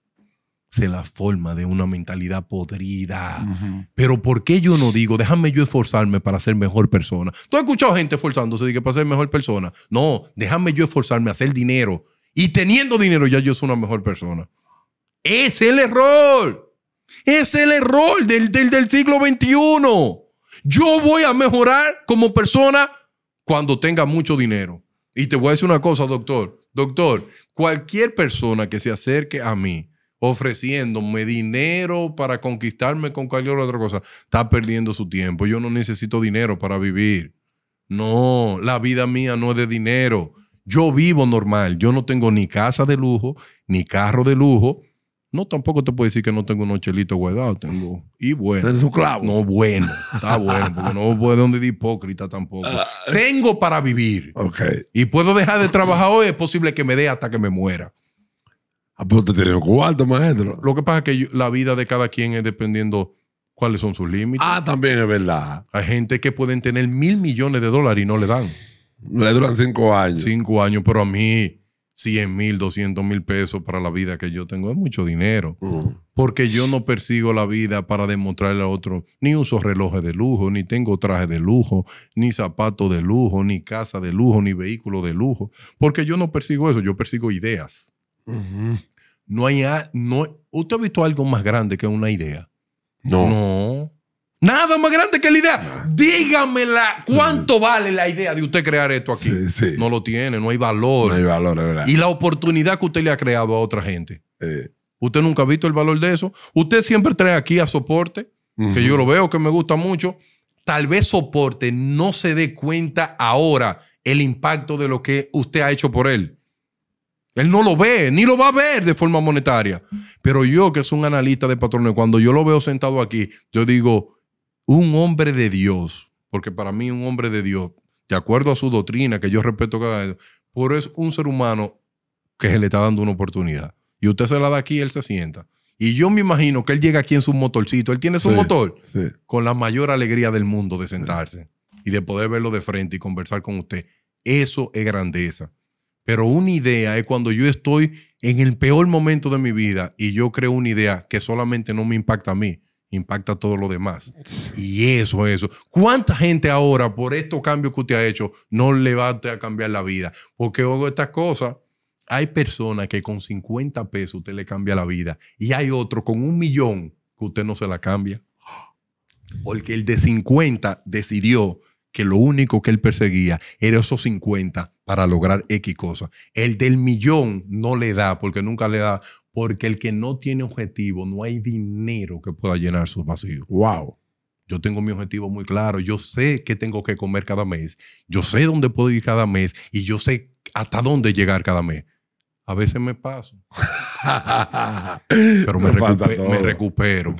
B: Se la forma de una mentalidad podrida. Pero ¿por qué yo no digo, déjame yo esforzarme para ser mejor persona? ¿Tú has escuchado gente esforzándose de que para ser mejor persona? No, déjame yo esforzarme a hacer dinero. Y teniendo dinero ya yo soy una mejor persona. Es el error. Es el error del, del siglo XXI. Yo voy a mejorar como persona cuando tenga mucho dinero. Y te voy a decir una cosa, doctor. Doctor, cualquier persona que se acerque a mí ofreciéndome dinero para conquistarme con cualquier otra cosa, está perdiendo su tiempo. Yo no necesito dinero para vivir. No, la vida mía no es de dinero. Yo vivo normal. Yo no tengo ni casa de lujo, ni carro de lujo, no, tampoco te puedo decir que no tengo un chelitos guardado. Tengo. Y bueno. un clavo. No, bueno. Está bueno. Porque no puedo donde de hipócrita tampoco. Ah. tengo para vivir. Ok. Y puedo dejar de trabajar hoy. Es posible que me dé hasta que me muera. Ah, tienes tiene cuarto, maestro. Lo que pasa es que la vida de cada quien es dependiendo cuáles son sus límites. Ah, también es verdad. Hay gente que pueden tener mil millones de dólares y no le dan. Le duran cinco años. Cinco años, pero a mí 100 mil, 200 mil pesos para la vida que yo tengo. Es mucho dinero. Porque yo no persigo la vida para demostrarle a otro, ni uso relojes de lujo, ni tengo traje de lujo, ni zapatos de lujo, ni casa de lujo, ni vehículo de lujo. Porque yo no persigo eso, yo persigo ideas. No hay, no, ¿usted ha visto algo más grande que una idea? No. No. Nada más grande que la idea. Dígamela cuánto vale la idea de usted crear esto aquí. No lo tiene, no hay valor. No hay valor, verdad. Y la oportunidad que usted le ha creado a otra gente. Usted nunca ha visto el valor de eso. Usted siempre trae aquí a soporte, que yo lo veo, que me gusta mucho. Tal vez soporte no se dé cuenta ahora el impacto de lo que usted ha hecho por él. Él no lo ve, ni lo va a ver de forma monetaria. Pero yo, que soy un analista de patrones, cuando yo lo veo sentado aquí, yo digo, un hombre de Dios, porque para mí un hombre de Dios, de acuerdo a su doctrina, que yo respeto cada vez, pero es un ser humano que se le está dando una oportunidad. Y usted se la da aquí y él se sienta. Y yo me imagino que él llega aquí en su motorcito, él tiene su motor, con la mayor alegría del mundo de sentarse y de poder verlo de frente y conversar con usted. Eso es grandeza. Pero una idea es cuando yo estoy en el peor momento de mi vida y yo creo una idea que solamente no me impacta a mí, impacta todo lo demás. Y eso, eso. ¿Cuánta gente ahora, por estos cambios que usted ha hecho, no le va a cambiar la vida? Porque oigo estas cosas. Hay personas que con 50 pesos usted le cambia la vida y hay otro con un millón que usted no se la cambia. Porque el de 50 decidió que lo único que él perseguía era esos 50 para lograr X cosa. El del millón no le da porque nunca le da porque el que no tiene objetivo, no hay dinero que pueda llenar sus vacíos. ¡Wow! Yo tengo mi objetivo muy claro. Yo sé qué tengo que comer cada mes. Yo sé dónde puedo ir cada mes. Y yo sé hasta dónde llegar cada mes. A veces me paso. pero me, recupero, me recupero.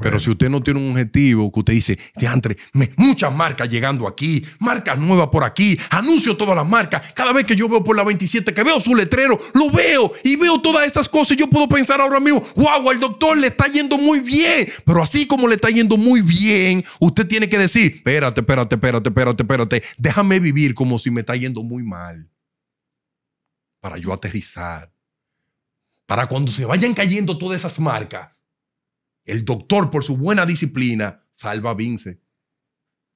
B: Pero si usted no tiene un objetivo que usted dice, diantre, muchas marcas llegando aquí, marcas nuevas por aquí, anuncio todas las marcas. Cada vez que yo veo por la 27, que veo su letrero, lo veo y veo todas esas cosas. Y yo puedo pensar ahora mismo, wow, al doctor le está yendo muy bien. Pero así como le está yendo muy bien, usted tiene que decir, espérate, espérate, espérate, espérate, espérate, déjame vivir como si me está yendo muy mal para yo aterrizar. Para cuando se vayan cayendo todas esas marcas, el doctor por su buena disciplina salva a Vince.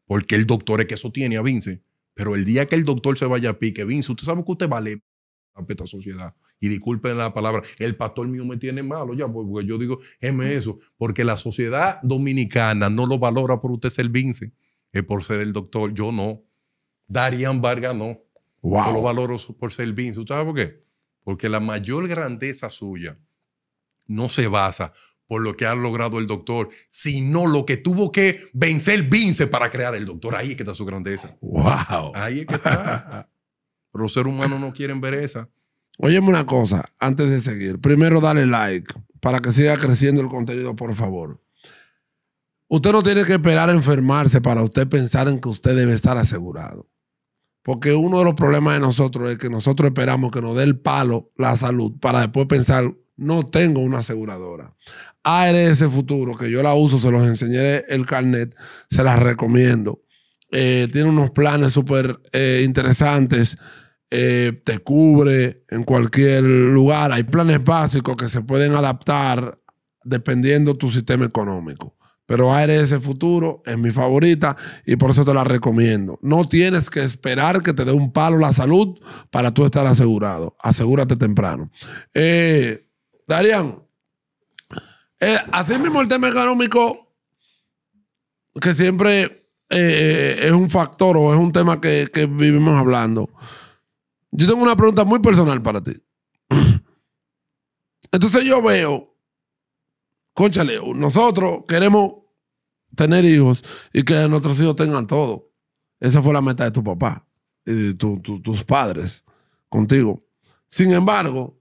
B: Porque el doctor es que eso tiene a Vince. Pero el día que el doctor se vaya a pique, Vince, usted sabe que usted vale esta sociedad. Y disculpen la palabra, el pastor mío me tiene malo ya, pues, porque yo digo, M mm. eso, porque la sociedad dominicana no lo valora por usted ser Vince, es por ser el doctor, yo no. Darían Vargas no. Yo lo valoro por ser Vince. ¿Usted sabe por qué? Porque la mayor grandeza suya no se basa por lo que ha logrado el doctor, sino lo que tuvo que vencer Vince para crear el doctor. Ahí es que está su grandeza. ¡Wow! Ahí es que está. los seres humanos no quieren ver esa.
A: Óyeme una cosa, antes de seguir. Primero, dale like para que siga creciendo el contenido, por favor. Usted no tiene que esperar a enfermarse para usted pensar en que usted debe estar asegurado. Porque uno de los problemas de nosotros es que nosotros esperamos que nos dé el palo la salud para después pensar, no tengo una aseguradora. ARS Futuro, que yo la uso, se los enseñé el carnet, se las recomiendo. Eh, tiene unos planes súper eh, interesantes. Eh, te cubre en cualquier lugar. Hay planes básicos que se pueden adaptar dependiendo tu sistema económico. Pero ese Futuro es mi favorita y por eso te la recomiendo. No tienes que esperar que te dé un palo la salud para tú estar asegurado. Asegúrate temprano. Eh, Darían, eh, así mismo el tema económico, que siempre eh, eh, es un factor o es un tema que vivimos hablando. Yo tengo una pregunta muy personal para ti. Entonces yo veo conchale, nosotros queremos tener hijos y que nuestros hijos tengan todo. Esa fue la meta de tu papá y de tus padres contigo. Sin embargo,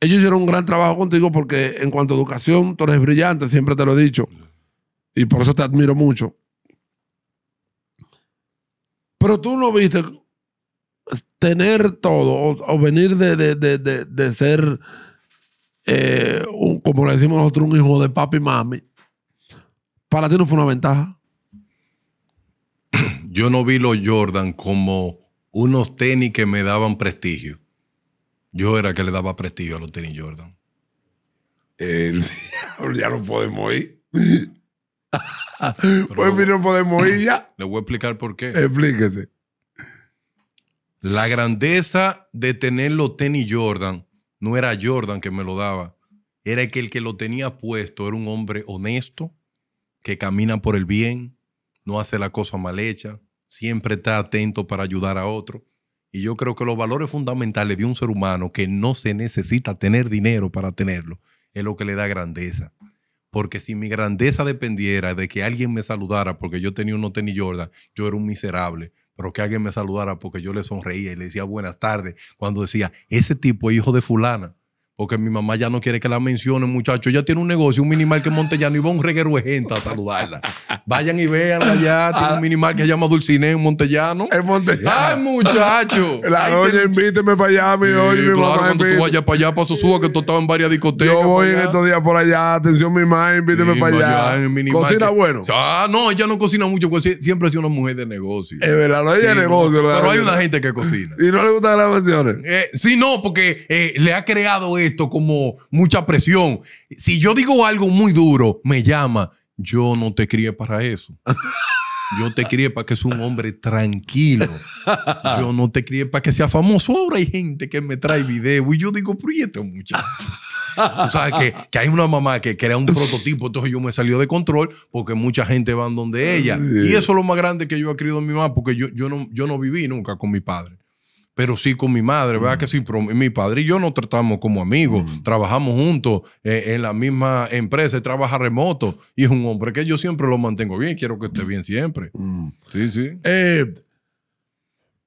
A: ellos hicieron un gran trabajo contigo porque en cuanto a educación, tú eres brillante, siempre te lo he dicho. Y por eso te admiro mucho. Pero tú no viste tener todo o, venir de, de, de ser eh, como le decimos nosotros, un hijo de papi y mami, para ti no fue una ventaja.
B: Yo no vi los Jordan como unos tenis que me daban prestigio. Yo era que le daba prestigio a los tenis Jordan. ya no podemos ir. pues no podemos ir ya. Le voy a explicar por qué.
A: Explíquete.
B: La grandeza de tener los tenis Jordan no era Jordan que me lo daba, era que el que lo tenía puesto era un hombre honesto, que camina por el bien, no hace la cosa mal hecha, siempre está atento para ayudar a otro. Y yo creo que los valores fundamentales de un ser humano que no se necesita tener dinero para tenerlo es lo que le da grandeza. Porque si mi grandeza dependiera de que alguien me saludara porque yo tenía no tenis Jordan, yo era un miserable pero que alguien me saludara porque yo le sonreía y le decía buenas tardes cuando decía, ese tipo es hijo de fulana. Porque mi mamá ya no quiere que la mencione, muchachos. ella tiene un negocio, un minimal que es Montellano y va un reguero de gente a saludarla. Vayan y véanla ya. Ah. Tiene un minimal que se llama Dulcine en Montellano. En Montellano. ¡Ay, muchacho! La doña, invíteme para allá, mi sí, mi claro, cuando tú vayas para allá, paso suba que tú estabas en varias discotecas. Yo voy en estos
A: días por allá. Atención, mi mamá, invíteme para allá. ¿Cocina bueno? Ah,
B: no, ella no cocina mucho, porque siempre ha sido una mujer de
A: negocio. Es verdad, no ella de negocio. pero hay una gente que cocina. ¿Y no le gustan las versiones
B: eh, sí, no, porque eh, le ha creado esto como mucha presión. Si yo digo algo muy duro, me llama. Yo no te crié para eso. Yo te crié para que seas un hombre tranquilo. Yo no te crié para que sea famoso. Ahora hay gente que me trae video y yo digo, proyecto este muchacho.
A: Tú sabes que,
B: que, hay una mamá que crea un prototipo, entonces yo me salió de control porque mucha gente va donde ella. Y eso es lo más grande que yo he querido en mi mamá porque yo, yo, no, yo no viví nunca con mi padre pero sí con mi madre, ¿verdad? Que sí, mi padre y yo nos tratamos como amigos, mm. trabajamos juntos eh, en la misma empresa, trabaja remoto y es un hombre que yo siempre lo mantengo bien, quiero que esté bien siempre. Mm. Sí, sí. Eh,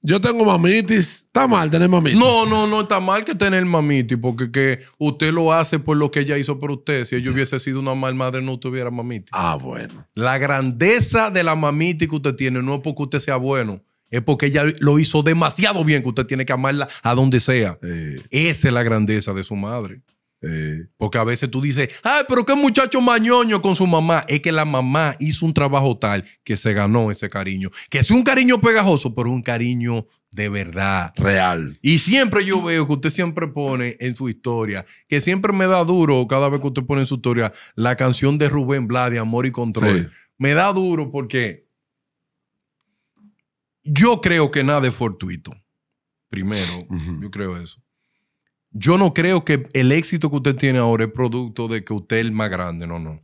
B: yo tengo mamitis. Está mal tener mamitis. No, no, no está mal que tener mamitis, porque que usted lo hace por lo que ella hizo por usted. Si ella hubiese sido una mal madre, no tuviera mamitis. Ah, bueno. La grandeza de la mamitis que usted tiene no es porque usted sea bueno, es porque ella lo hizo demasiado bien que usted tiene que amarla a donde sea. Eh. esa es la grandeza de su madre. porque a veces tú dices, ay, pero qué muchacho mañoño con su mamá. Es que la mamá hizo un trabajo tal que se ganó ese cariño. Que es un cariño pegajoso, pero un cariño de verdad. Real. Y siempre yo veo que usted siempre pone en su historia, que siempre me da duro cada vez que usted pone en su historia, la canción de Rubén Blas Amor y Control. Me da duro porque yo creo que nada es fortuito. Primero, yo creo eso. Yo no creo que el éxito que usted tiene ahora es producto de que usted es el más grande, no, no.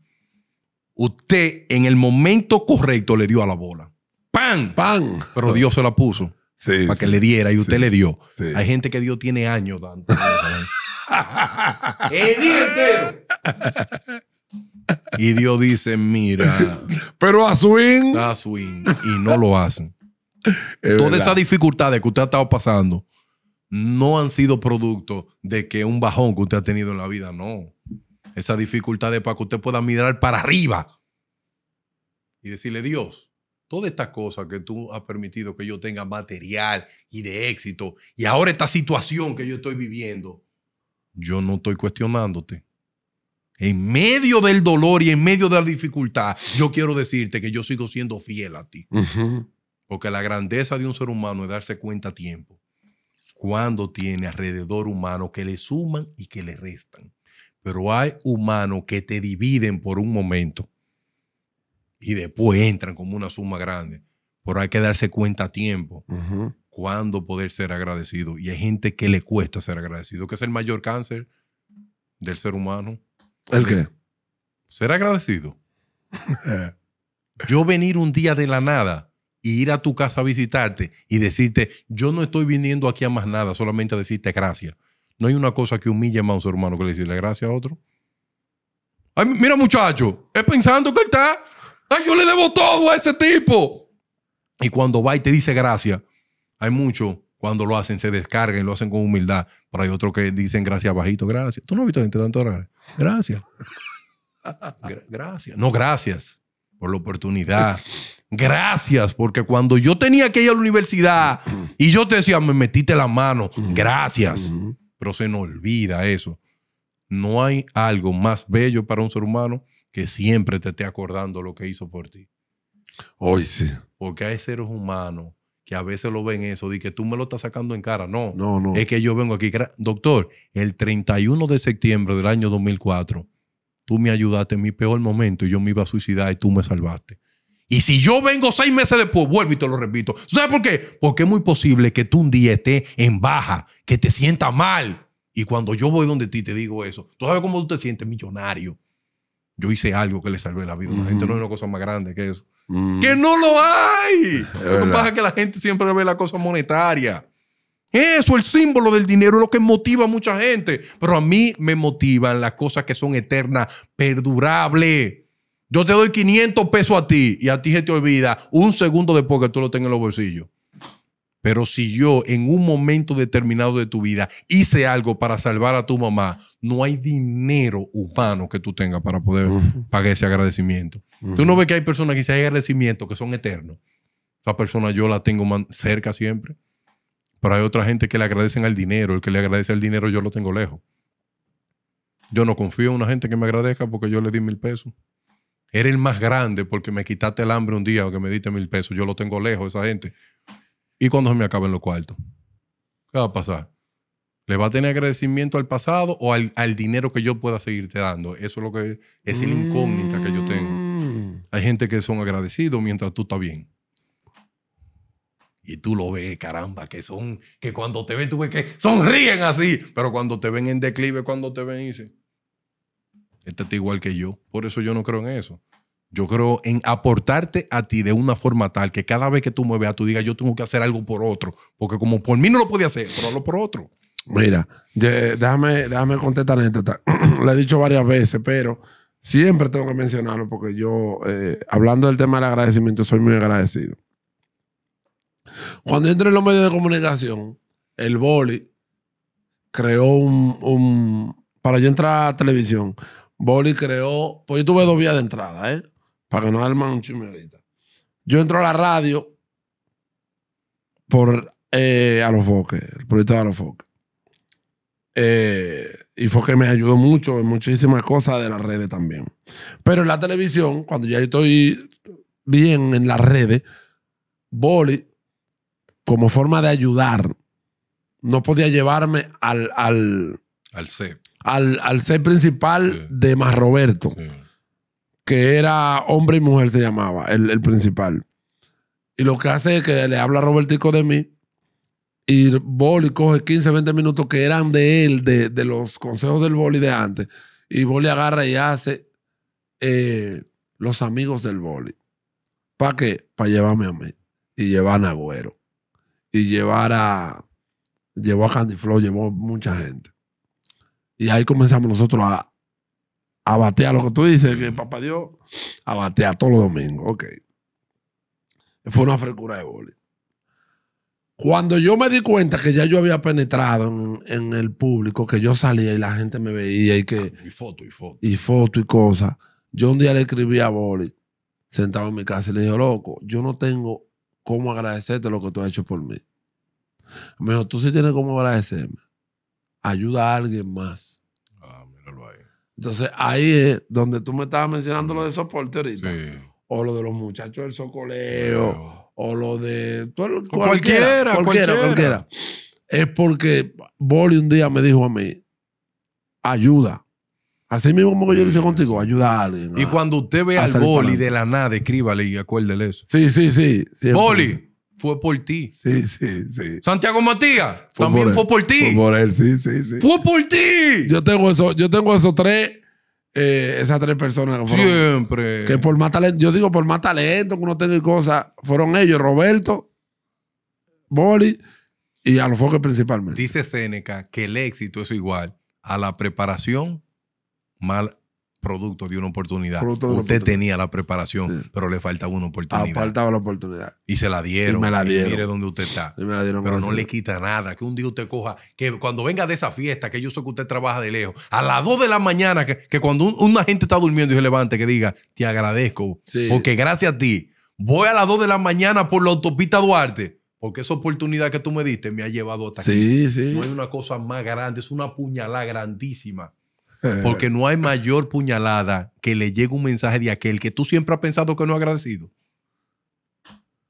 B: Usted en el momento correcto le dio a la bola. ¡Pam! ¡Pam! Pero Dios se la puso sí, para que le diera y usted le dio. Hay gente que Dios tiene años dando.
A: el día entero.
B: Y Dios dice, mira. Pero a swing. A swing. Y no lo hacen. Todas esas dificultades que usted ha estado pasando no han sido producto de que un bajón que usted ha tenido en la vida, no. Esas dificultades para que usted pueda mirar para arriba y decirle, Dios, todas estas cosas que tú has permitido que yo tenga material y de éxito, y ahora esta situación que yo estoy viviendo, yo no estoy cuestionándote. En medio del dolor y en medio de la dificultad, yo quiero decirte que yo sigo siendo fiel a ti. Porque la grandeza de un ser humano es darse cuenta a tiempo cuando tiene alrededor humano que le suman y que le restan. Pero hay humanos que te dividen por un momento y después entran como una suma grande. Pero hay que darse cuenta a tiempo cuando poder ser agradecido. Y hay gente que le cuesta ser agradecido, que es el mayor cáncer del ser humano. ¿El qué? Ser agradecido. Yo venir un día de la nada y ir a tu casa a visitarte y decirte, yo no estoy viniendo aquí a más nada, solamente a decirte gracias. No hay una cosa que humille más a un ser que le decirle gracias a otro. Ay, mira, muchacho, es pensando que está. Ay, yo le debo todo a ese tipo. Y cuando va y te dice gracias, hay muchos cuando lo hacen, se descargan y lo hacen con humildad. Pero hay otros que dicen gracias bajito, gracias. Tú no has visto gente tanto orar. Gracias. Gracias. No, gracias por la oportunidad. Gracias, porque cuando yo tenía que ir a la universidad y yo te decía, me metiste la mano, gracias. Pero se nos olvida eso. No hay algo más bello para un ser humano que siempre te esté acordando lo que hizo por ti. Hoy sí. Porque hay seres humanos que a veces lo ven eso, de que tú me lo estás sacando en cara. No, no, no. Es que yo vengo aquí. Doctor, el 31 de septiembre del año 2004, tú me ayudaste en mi peor momento y yo me iba a suicidar y tú me salvaste. Y si yo vengo seis meses después, vuelvo y te lo repito. ¿Sabes por qué? Porque es muy posible que tú un día estés en baja, que te sienta mal. Y cuando yo voy donde ti te digo eso, tú sabes cómo tú te sientes millonario. Yo hice algo que le salvé la vida. La gente no es una cosa más grande que eso. ¡Que no lo hay! Lo que pasa es que la gente siempre ve la cosa monetaria. Eso, el símbolo del dinero, es lo que motiva a mucha gente. Pero a mí me motivan las cosas que son eternas, perdurables. Yo te doy 500 pesos a ti y a ti se te olvida un segundo después que tú lo tengas en los bolsillos. Pero si yo en un momento determinado de tu vida hice algo para salvar a tu mamá, no hay dinero humano que tú tengas para poder pagar ese agradecimiento. Tú no ves que hay personas que dicen hay agradecimientos que son eternos. Esa persona yo la tengo cerca siempre. Pero hay otra gente que le agradecen al dinero. El que le agradece al dinero yo lo tengo lejos. Yo no confío en una gente que me agradezca porque yo le di mil pesos. Era el más grande porque me quitaste el hambre un día o que me diste mil pesos. Yo lo tengo lejos, esa gente. ¿Y cuando se me acaben los cuartos? ¿Qué va a pasar? ¿Le va a tener agradecimiento al pasado o al, dinero que yo pueda seguirte dando? Eso es lo que es el incógnita que yo tengo. Mm. Hay gente que son agradecidos mientras tú estás bien. Y tú lo ves, caramba, que son, que cuando te ven, tú ves que sonríen así, pero cuando te ven en declive, cuando te ven, dicen, este está igual que yo. Por eso yo no creo en eso. Yo creo en aportarte a ti de una forma tal que cada vez que tú me veas,
A: tú digas, yo tengo que hacer algo por otro. Porque como por mí no lo podía hacer, pero lo por otro. Mira, déjame, déjame contestar esto. lo he dicho varias veces, pero siempre tengo que mencionarlo porque yo, eh, hablando del tema del agradecimiento, soy muy agradecido. Cuando entré en los medios de comunicación, el boli creó un, para yo entrar a la televisión, Boli creó, pues yo tuve dos vías de entrada, ¿eh? Para que no arman un chisme ahorita. Yo entro a la radio por eh, a los foques, el proyecto de a los foques. Eh, y Foque me ayudó mucho en muchísimas cosas de las redes también. Pero en la televisión, cuando ya estoy bien en las redes, Boli como forma de ayudar, no podía llevarme al, al, al Al, principal de Más Roberto, que era hombre y mujer, se llamaba el, principal. Y lo que hace es que le habla Robertico de mí y Boli coge 15, 20 minutos que eran de él, de, los consejos del Boli de antes. Y Boli agarra y hace eh, los amigos del Boli. ¿Para qué? Para llevarme a mí y llevar a Agüero y llevar a, llevó a Candy Flow, llevó mucha gente. Y ahí comenzamos nosotros a, a batear lo que tú dices, que papá Dios, a batear todos los domingos. Ok. Fue una frescura de boli. Cuando yo me di cuenta que ya yo había penetrado en, el público, que yo salía y la gente me veía y que. Ah, y foto, y foto. Y foto y cosas. Yo un día le escribí a Boli, sentado en mi casa, y le dije, loco, yo no tengo cómo agradecerte lo que tú has hecho por mí. Me dijo, tú sí tienes cómo agradecerme. Ayuda a alguien más. Ah, míralo ahí. Entonces ahí es donde tú me estabas mencionando lo de soporte ahorita. O lo de los muchachos del socoleo. O lo de. cualquiera, cualquiera, cualquiera, cualquiera, Es porque Boli un día me dijo a mí: ayuda. Así mismo como yo le hice contigo, ayuda Y cuando usted ve al boli de
B: la nada, escríbale y acuérdele eso.
A: Sí, sí, sí. Boli, fue por ti. Sí, sí, sí. Santiago Matías, también fue por ti. Fue por él, sí, sí, sí. Fue por ti. Yo tengo eso, yo tengo esos tres. Eh, esas tres personas Siempre. Que por más talento, yo digo por más talento que uno tenga y cosas, fueron ellos, Roberto, Boli y Alofoque principalmente.
B: Dice Seneca que el éxito es igual a la preparación mal producto de una oportunidad. Usted tenía la preparación, pero le faltaba una oportunidad. Ah, faltaba
A: la oportunidad. Y se la dieron. Y me la dieron. Y mire usted está. me
B: la dieron pero no le quita nada. Que un día usted coja, que cuando venga de esa fiesta, que yo sé que usted trabaja de lejos, a las 2 de la mañana, que, cuando una gente está durmiendo y se levante, que diga, te agradezco, porque gracias a ti, voy a las 2 de la mañana por la autopista Duarte. Porque esa oportunidad que tú me diste me ha llevado hasta sí, aquí. No hay una cosa más grande, es una puñalada grandísima porque no hay mayor puñalada que le llegue un mensaje de aquel que tú siempre has pensado que no ha agradecido.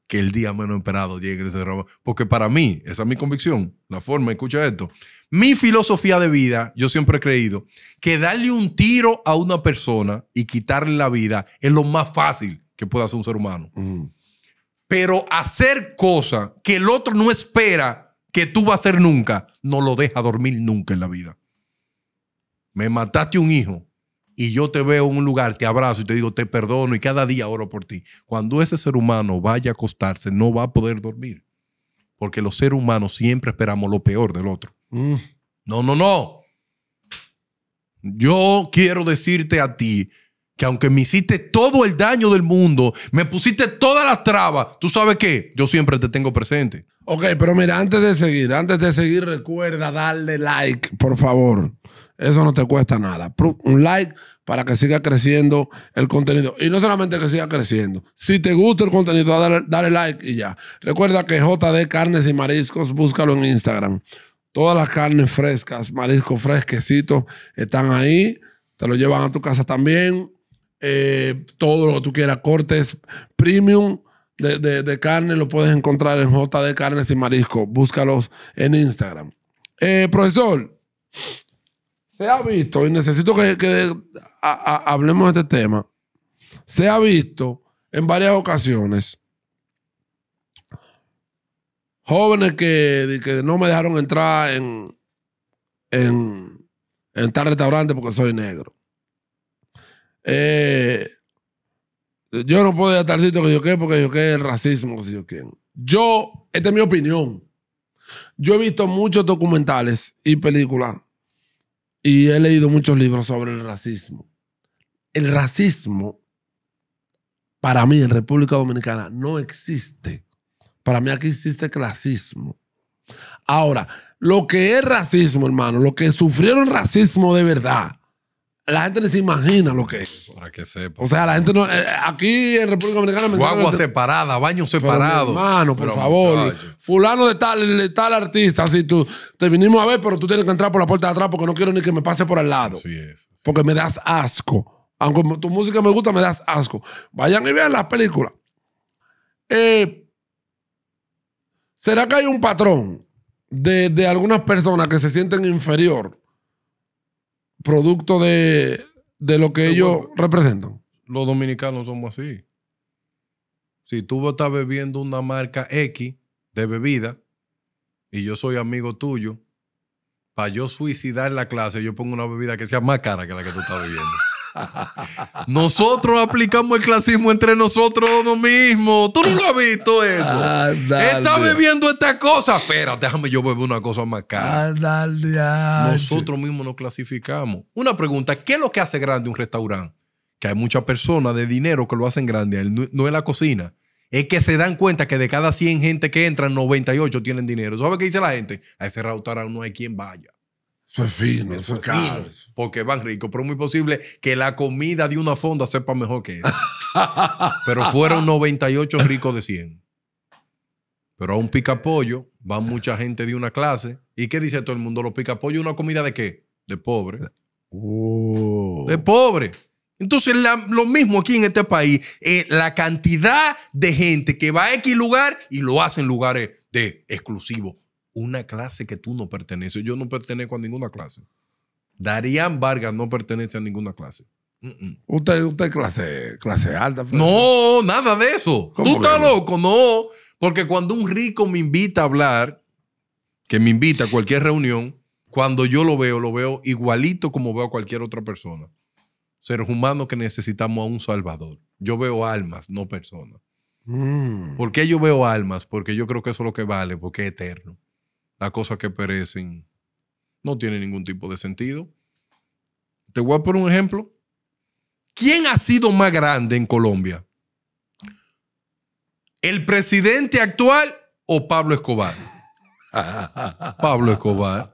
B: Que el día menos esperado llegue ese robo. Porque para mí, esa es mi convicción, la forma, escucha esto. Mi filosofía de vida, yo siempre he creído que darle un tiro a una persona y quitarle la vida es lo más fácil que puede hacer un ser humano. Mm. Pero hacer cosas que el otro no espera que tú vas a hacer nunca, no lo deja dormir nunca en la vida me mataste un hijo y yo te veo en un lugar, te abrazo y te digo, te perdono y cada día oro por ti. Cuando ese ser humano vaya a acostarse, no va a poder dormir. Porque los seres humanos siempre esperamos lo peor del otro. Mm. No, no, no. Yo quiero decirte a ti que aunque me hiciste todo el daño del mundo, me pusiste todas las trabas, tú sabes qué, yo siempre te
A: tengo presente. Ok, pero mira, antes de seguir, antes de seguir, recuerda darle like, por favor eso no te cuesta nada. Un like para que siga creciendo el contenido. Y no solamente que siga creciendo. Si te gusta el contenido, dale, like y ya. Recuerda que JD Carnes y Mariscos, búscalo en Instagram. Todas las carnes frescas, mariscos fresquecitos, están ahí. Te lo llevan a tu casa también. Eh, todo lo que tú quieras, cortes premium. De, carne lo puedes encontrar en JD Carnes y Mariscos Búscalos en Instagram. Eh, profesor, se ha visto, y necesito que, hablemos de este tema, se ha visto en varias ocasiones jóvenes que, no me dejaron entrar en, en, tal restaurante porque soy negro. Eh, yo no puedo ir a que yo qué, porque yo qué el racismo, yo Yo, esta es mi opinión. Yo he visto muchos documentales y películas y he leído muchos libros sobre el racismo. El racismo, para mí, en República Dominicana, no existe. Para mí aquí existe clasismo. Ahora, lo que es racismo, hermano, lo que sufrieron racismo de verdad, la gente ni se imagina lo que es. Para que sepa. O sea, la gente no. Eh, aquí en República Dominicana me agua separada,
B: baño separado. hermano, por favor.
A: Fulano de tal, tal artista. Si tú te vinimos a ver, pero tú tienes que entrar por la puerta de atrás porque no quiero ni que me pase por el lado. Así es. Porque me das asco. Aunque tu música me gusta, me das asco. Vayan y vean las películas. Eh, ¿Será que hay un patrón de, de algunas personas que se sienten inferior producto de, lo que ellos representan.
B: Los dominicanos somos así. Si tú estás bebiendo una marca X de bebida y yo soy amigo tuyo, para yo suicidar la clase, yo pongo una bebida que sea más cara que la que tú estás bebiendo. Nosotros aplicamos el clasismo entre nosotros mismos. Tú no lo has visto eso. Está bebiendo esta cosa. Espera, déjame yo beber una cosa más cara. Nosotros mismos nos clasificamos. Una pregunta: ¿qué es lo que hace grande un restaurante? Que hay muchas personas de dinero que lo hacen grande. No es la cocina. Es que se dan cuenta que de cada 100 gente que entran, 98 tienen dinero. ¿sabes qué dice la gente? A ese restaurante no hay quien vaya.
A: Eso es fino, eso, caro.
B: porque van ricos, pero es muy posible que la comida de una fonda sepa mejor que esa. pero fueron 98 ricos de 100. Pero a un pica-pollo va mucha gente de una clase. ¿Y qué dice todo el mundo? ¿Los es una comida de qué? De pobre. Oh. De pobre. Entonces, lo mismo aquí en este país, eh, la cantidad de gente que va a X lugar y lo hace en lugares de exclusivos una clase que tú no perteneces. Yo no pertenezco a ninguna clase. Darían Vargas no pertenece a ninguna clase.
A: Usted, usted clase, clase alta. Pues.
B: No, nada de eso. Tú estás loco, no. Porque cuando un rico me invita a hablar, que me invita a cualquier reunión, cuando yo lo veo, lo veo igualito como veo a cualquier otra persona. Seres humanos que necesitamos a un salvador. Yo veo almas, no personas.
A: porque mm.
B: ¿Por qué yo veo almas? Porque yo creo que eso es lo que vale, porque es eterno las cosas que perecen no tienen ningún tipo de sentido. Te voy a poner un ejemplo. ¿Quién ha sido más grande en Colombia? ¿El presidente actual o Pablo Escobar? Pablo Escobar.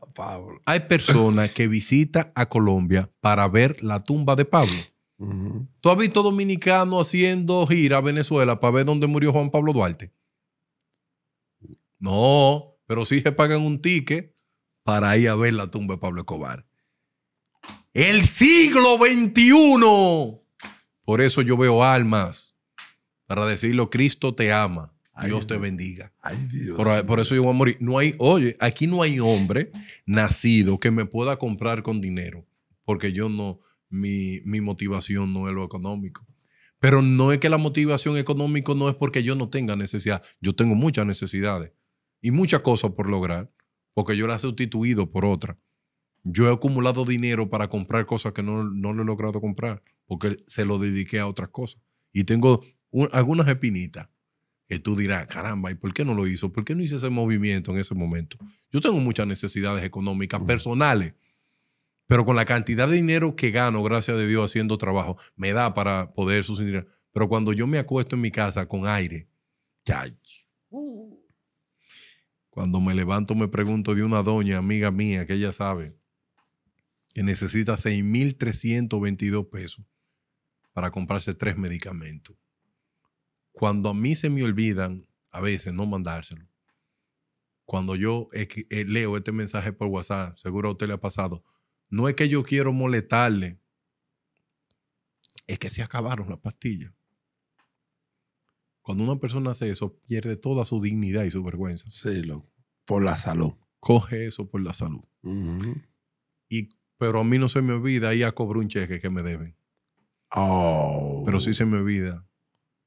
B: Hay personas que visitan a Colombia para ver la tumba de Pablo. ¿Tú has visto dominicano haciendo gira a Venezuela para ver dónde murió Juan Pablo Duarte? No, pero sí se pagan un ticket para ir a ver la tumba de Pablo Escobar. El siglo XXI. Por eso yo veo almas para decirlo, Cristo te ama. Dios te bendiga. por, eso yo voy a morir. No hay, oye, aquí no hay hombre nacido que me pueda comprar con dinero, porque yo no, mi, mi motivación no es lo económico. Pero no es que la motivación económica no es porque yo no tenga necesidad. Yo tengo muchas necesidades, y muchas cosas por lograr, porque yo la he sustituido por otra. Yo he acumulado dinero para comprar cosas que no, no lo he logrado comprar, porque se lo dediqué a otras cosas. Y tengo algunas espinitas que tú dirás, caramba, ¿y por qué no lo hizo? ¿Por qué no hice ese movimiento en ese momento? Yo tengo muchas necesidades económicas, mm. personales, pero con la cantidad de dinero que gano, gracias a Dios, haciendo trabajo, me da para poder sustituir Pero cuando yo me acuesto en mi casa con aire, chay, uh cuando me levanto me pregunto de una doña amiga mía que ella sabe que necesita 6.322 pesos para comprarse tres medicamentos. Cuando a mí se me olvidan a veces no mandárselo, cuando yo eh, leo este mensaje por WhatsApp, seguro a usted le ha pasado, no es que yo quiero molestarle, es que se acabaron las pastillas. Cuando una persona hace eso, pierde toda su dignidad y su vergüenza. Sí, loco. Por la salud. Coge eso por la salud. y, pero a mí no se me olvida y a cobro un cheque que me deben.
A: Oh. Pero sí se me olvida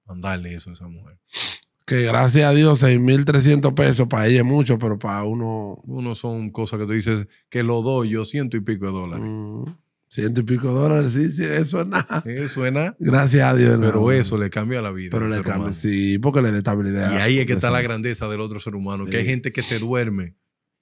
A: mandarle eso a esa mujer. Que gracias a Dios, 6.300 pesos para ella es mucho, pero para uno... Uno son
B: cosas que tú dices que lo doy yo ciento
A: y pico de dólares. Ciento y pico dólares, sí, sí, eso es nada. Gracias a Dios. Pero eso le cambia la vida. Pero le cambia, sí, porque le da estabilidad. Y ahí es que está la grandeza del
B: otro ser humano, que hay gente que se duerme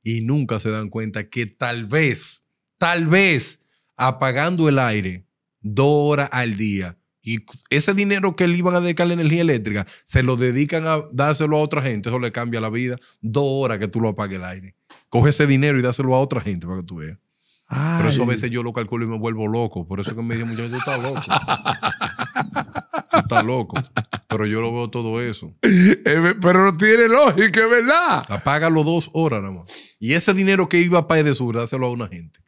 B: y nunca se dan cuenta que tal vez, tal vez, apagando el aire dos horas al día, y ese dinero que le iban a dedicar a la energía eléctrica, se lo dedican a dárselo a otra gente. Eso le cambia la vida. Dos horas que tú lo apagues el aire. Coge ese dinero y dáselo a otra gente para que tú veas. Por eso a veces yo lo calculo y me vuelvo loco. Por eso que me dicen muchachos, tú estás loco. tú loco. Pero yo lo veo todo eso.
A: Eh, pero no tiene lógica,
B: verdad verdad. los dos horas nada más. Y ese dinero que iba para lo da a una gente.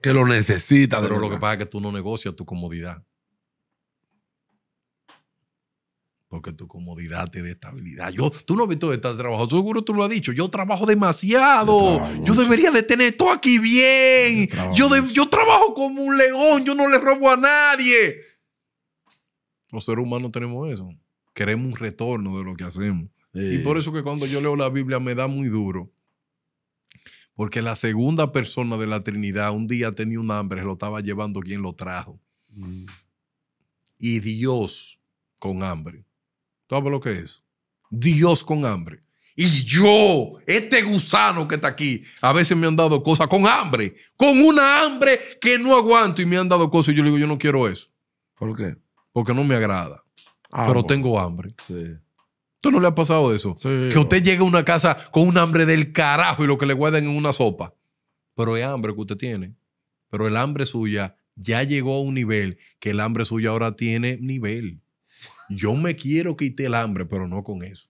B: Que lo necesita. Pero lo que pasa es que tú no negocias tu comodidad. porque tu comodidad te dé estabilidad. Yo, tú no has visto estás trabajo, seguro tú lo has dicho. Yo trabajo demasiado. Yo, debería de tener todo aquí bien. Yo, trabajo, trabajo como un león, yo no le robo a nadie. Los seres humanos tenemos eso. Queremos un retorno de lo que hacemos. Y por eso que cuando yo leo la Biblia me da muy duro. Porque la segunda persona de la Trinidad un día tenía un hambre, lo estaba llevando quien lo trajo. Mm. Y Dios con hambre ¿Sabes lo que es? Dios con hambre. Y yo, este gusano que está aquí, a veces me han dado cosas con hambre, con una hambre que no aguanto y me han dado cosas y yo le digo, yo no quiero eso. ¿Por qué? Porque no me agrada. Ah, pero tengo hambre. Sí. ¿Tú no le ha pasado eso? que usted llegue llega a una casa con un hambre del carajo y lo que le guarden en una sopa. Pero es hambre que usted tiene. Pero el hambre suya ya llegó a un nivel que el hambre suya ahora tiene nivel. Yo me quiero quitar el hambre, pero no con eso.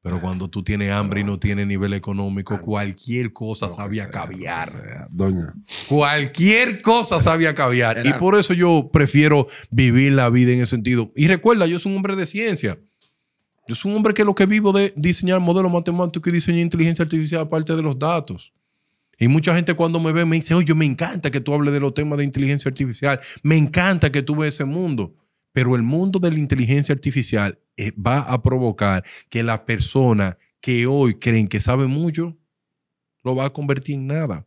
B: Pero ah, cuando tú tienes hambre y no tienes nivel económico, ah, cualquier cosa sabía caviar. doña. Cualquier cosa sabía caviar. Y por eso yo prefiero vivir la vida en ese sentido. Y recuerda, yo soy un hombre de ciencia. Yo soy un hombre que lo que vivo de diseñar modelos matemáticos y diseñar inteligencia artificial aparte de los datos. Y mucha gente cuando me ve me dice, oye, me encanta que tú hables de los temas de inteligencia artificial. Me encanta que tú veas ese mundo. Pero el mundo de la inteligencia artificial eh, va a provocar que la persona que hoy creen que sabe mucho, lo va a convertir en nada.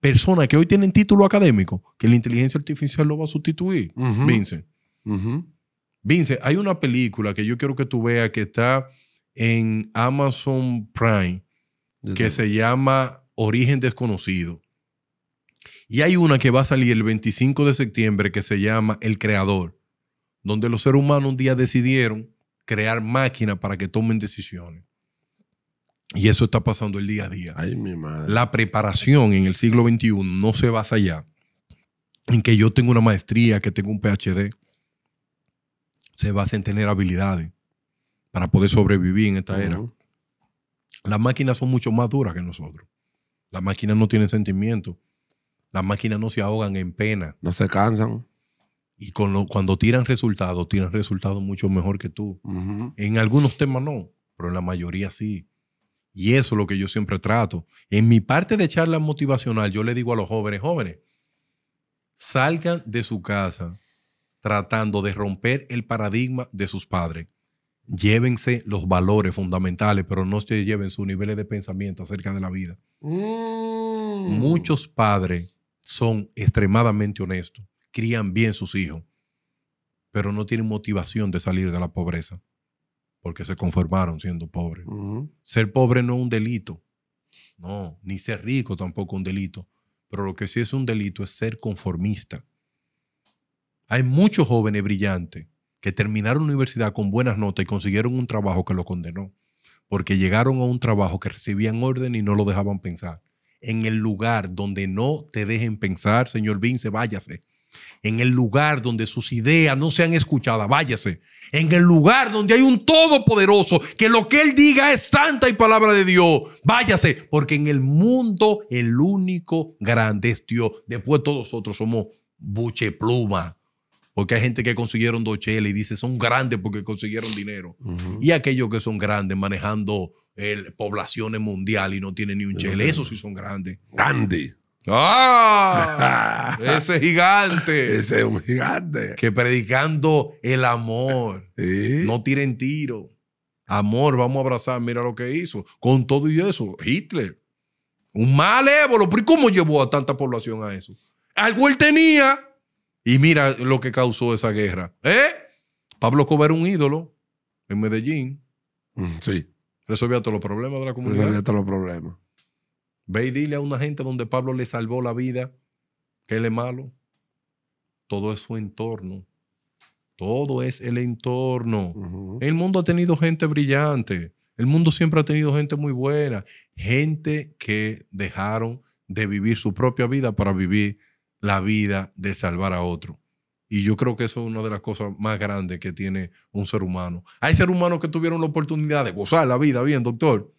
B: persona que hoy tienen título académico, que la inteligencia artificial lo va a sustituir, Vince. Vince, hay una película que yo quiero que tú veas que está en Amazon Prime, que se llama Origen Desconocido. Y hay una que va a salir el 25 de septiembre que se llama El Creador donde los seres humanos un día decidieron crear máquinas para que tomen decisiones. Y eso está pasando el día a día. Ay, mi madre. La preparación en el siglo XXI no se basa ya en que yo tengo una maestría, que tengo un PhD. Se basa en tener habilidades para poder sobrevivir en esta era. Las máquinas son mucho más duras que nosotros. Las máquinas no tienen sentimiento. Las máquinas no se ahogan en pena. No se cansan. Y cuando tiran resultados, tiran resultados mucho mejor que tú. En algunos temas no, pero en la mayoría sí. Y eso es lo que yo siempre trato. En mi parte de charla motivacional, yo le digo a los jóvenes, jóvenes, salgan de su casa tratando de romper el paradigma de sus padres. Llévense los valores fundamentales, pero no se lleven sus niveles de pensamiento acerca de la vida.
A: Mm.
B: Muchos padres son extremadamente honestos crían bien sus hijos, pero no tienen motivación de salir de la pobreza porque se conformaron siendo pobres. Ser pobre no es un delito, no, ni ser rico tampoco es un delito, pero lo que sí es un delito es ser conformista. Hay muchos jóvenes brillantes que terminaron la universidad con buenas notas y consiguieron un trabajo que lo condenó, porque llegaron a un trabajo que recibían orden y no lo dejaban pensar. En el lugar donde no te dejen pensar, señor Vince, váyase en el lugar donde sus ideas no sean escuchadas, váyase, en el lugar donde hay un todopoderoso, que lo que él diga es santa y palabra de Dios, váyase, porque en el mundo el único grande es Dios. Después todos nosotros somos buche pluma, porque hay gente que consiguieron dos cheles y dice son grandes porque consiguieron dinero. Y aquellos que son grandes manejando el, poblaciones mundiales y no tienen ni un chele, esos sí son grandes. Grandes.
A: ¡Ah!
B: ese gigante. Ese es un gigante. Que predicando el amor. No tiren tiro. Amor, vamos a abrazar. Mira lo que hizo. Con todo y eso, Hitler. Un malévolo. ¿Y cómo llevó a tanta población a eso? Algo él tenía. Y mira lo que causó esa guerra. ¿Eh? Pablo era un ídolo en Medellín. Mm, sí. Resolvió todos los problemas de la comunidad. Resolvió
A: todos los problemas.
B: Ve y dile a una gente donde Pablo le salvó la vida que él es malo. Todo es su entorno. Todo es el entorno. El mundo ha tenido gente brillante. El mundo siempre ha tenido gente muy buena. Gente que dejaron de vivir su propia vida para vivir la vida de salvar a otro. Y yo creo que eso es una de las cosas más grandes que tiene un ser humano. Hay seres humanos que tuvieron la oportunidad de gozar la vida bien, doctor,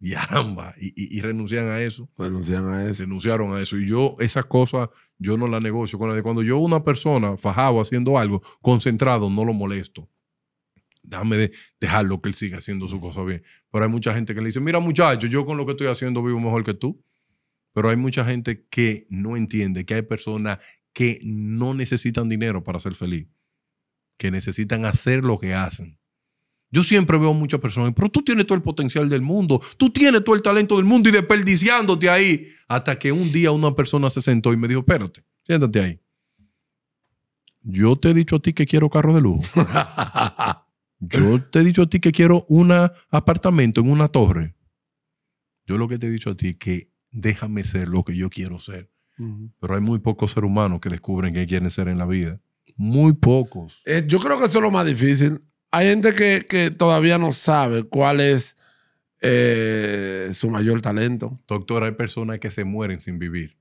B: y y, renuncian a eso. Renunciaron a eso. Renunciaron a eso. Y yo, esas cosas, yo no las negocio cuando yo una persona fajado haciendo algo, concentrado, no lo molesto. Déjame dejarlo que él siga haciendo su cosa bien. Pero hay mucha gente que le dice, mira muchacho, yo con lo que estoy haciendo vivo mejor que tú. Pero hay mucha gente que no entiende que hay personas que no necesitan dinero para ser feliz, que necesitan hacer lo que hacen. Yo siempre veo muchas personas, pero tú tienes todo el potencial del mundo, tú tienes todo el talento del mundo y desperdiciándote ahí. Hasta que un día una persona se sentó y me dijo, espérate, siéntate ahí. Yo te he dicho a ti que quiero carro de lujo. Yo te he dicho a ti que quiero un apartamento en una torre. Yo lo que te he dicho a ti es que déjame ser lo que yo quiero ser.
A: Pero hay muy pocos seres humanos que descubren qué quieren ser en la vida. Muy pocos. Eh, yo creo que eso es lo más difícil hay gente que, todavía no sabe cuál es eh, su mayor talento. Doctor, hay personas que se mueren sin vivir.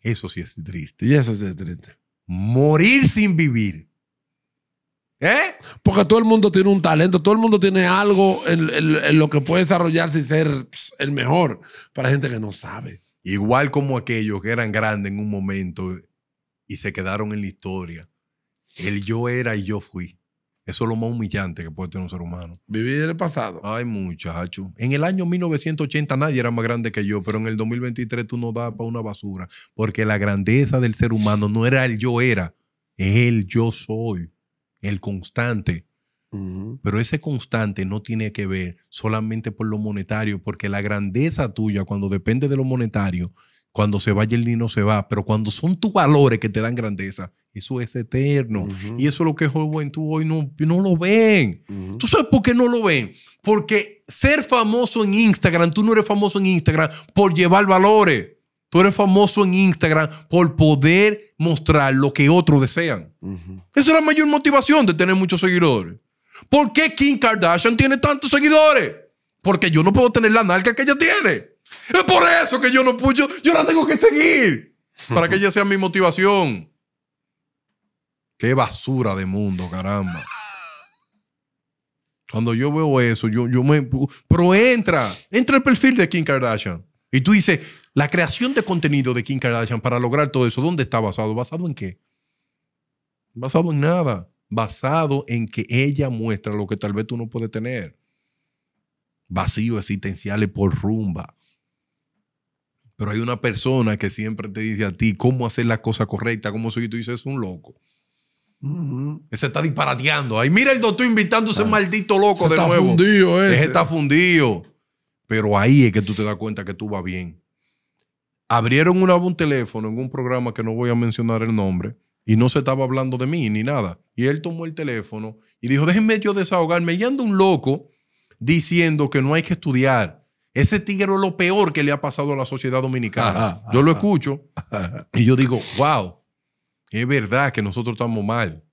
A: Eso sí es triste. Y eso sí es triste. Morir sin vivir. ¿Eh? Porque todo el mundo tiene un talento, todo el mundo tiene algo en, lo que puede desarrollarse y ser pues, el mejor para gente que no sabe.
B: Igual como aquellos que eran grandes en un momento y se quedaron en la historia. El yo era y yo fui. Eso es lo más humillante que puede tener un ser humano. Vivir el pasado. Ay, muchacho. En el año 1980 nadie era más grande que yo, pero en el 2023 tú no das para una basura, porque la grandeza del ser humano no era el yo era, es el yo soy, el constante. Pero ese constante no tiene que ver solamente por lo monetario, porque la grandeza tuya cuando depende de lo monetario cuando se va el niño se va, pero cuando son tus valores que te dan grandeza, eso es eterno. Y eso es lo que tú hoy no, no lo ven. ¿Tú sabes por qué no lo ven? Porque ser famoso en Instagram, tú no eres famoso en Instagram por llevar valores. Tú eres famoso en Instagram por poder mostrar lo que otros desean. Esa es la mayor motivación de tener muchos seguidores. ¿Por qué Kim Kardashian tiene tantos seguidores? Porque yo no puedo tener la narca que ella tiene. Es por eso que yo no puedo! yo la tengo que seguir. Para que ella sea mi motivación. Qué basura de mundo, caramba. Cuando yo veo eso, yo, yo me... Pero entra, entra el perfil de Kim Kardashian. Y tú dices, la creación de contenido de Kim Kardashian para lograr todo eso, ¿dónde está basado? ¿Basado en qué? Basado en nada. Basado en que ella muestra lo que tal vez tú no puedes tener. Vacío existenciales por rumba. Pero hay una persona que siempre te dice a ti cómo hacer la cosa correcta, cómo soy, y tú dices, es un loco. se Ese está disparateando. Ahí mira el doctor invitándose a ah. maldito loco de está nuevo. Fundido ese. está fundido. Pero ahí es que tú te das cuenta que tú vas bien. Abrieron un un teléfono en un programa que no voy a mencionar el nombre y no se estaba hablando de mí ni nada. Y él tomó el teléfono y dijo, déjenme yo desahogarme. Y anda un loco diciendo que no hay que estudiar, ese tigre es lo peor que le ha pasado a la sociedad dominicana. yo lo escucho y yo digo, wow, es verdad que nosotros estamos mal.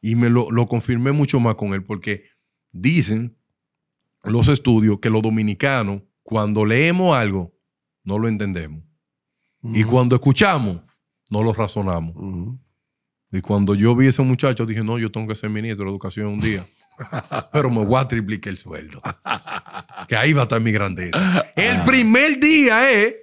B: Y me lo, lo confirmé mucho más con él porque dicen los estudios que los dominicanos, cuando leemos algo, no lo entendemos. Y cuando escuchamos, no lo razonamos. Y cuando yo vi a ese muchacho, dije, no, yo tengo que ser ministro de educación un día. Pero me voy a triplicar el sueldo. que ahí va a estar mi grandeza. El primer día es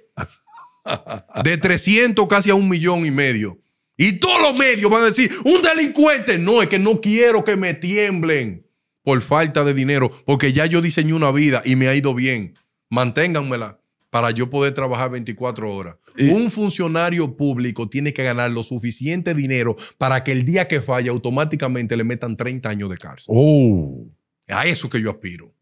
B: de 300 casi a un millón y medio. Y todos los medios van a decir, un delincuente. No, es que no quiero que me tiemblen por falta de dinero, porque ya yo diseñé una vida y me ha ido bien. Manténganmela para yo poder trabajar 24 horas. Un funcionario público tiene que ganar lo suficiente dinero para que el día que falla automáticamente le metan 30 años de cárcel.
A: Oh.
B: A eso que yo aspiro.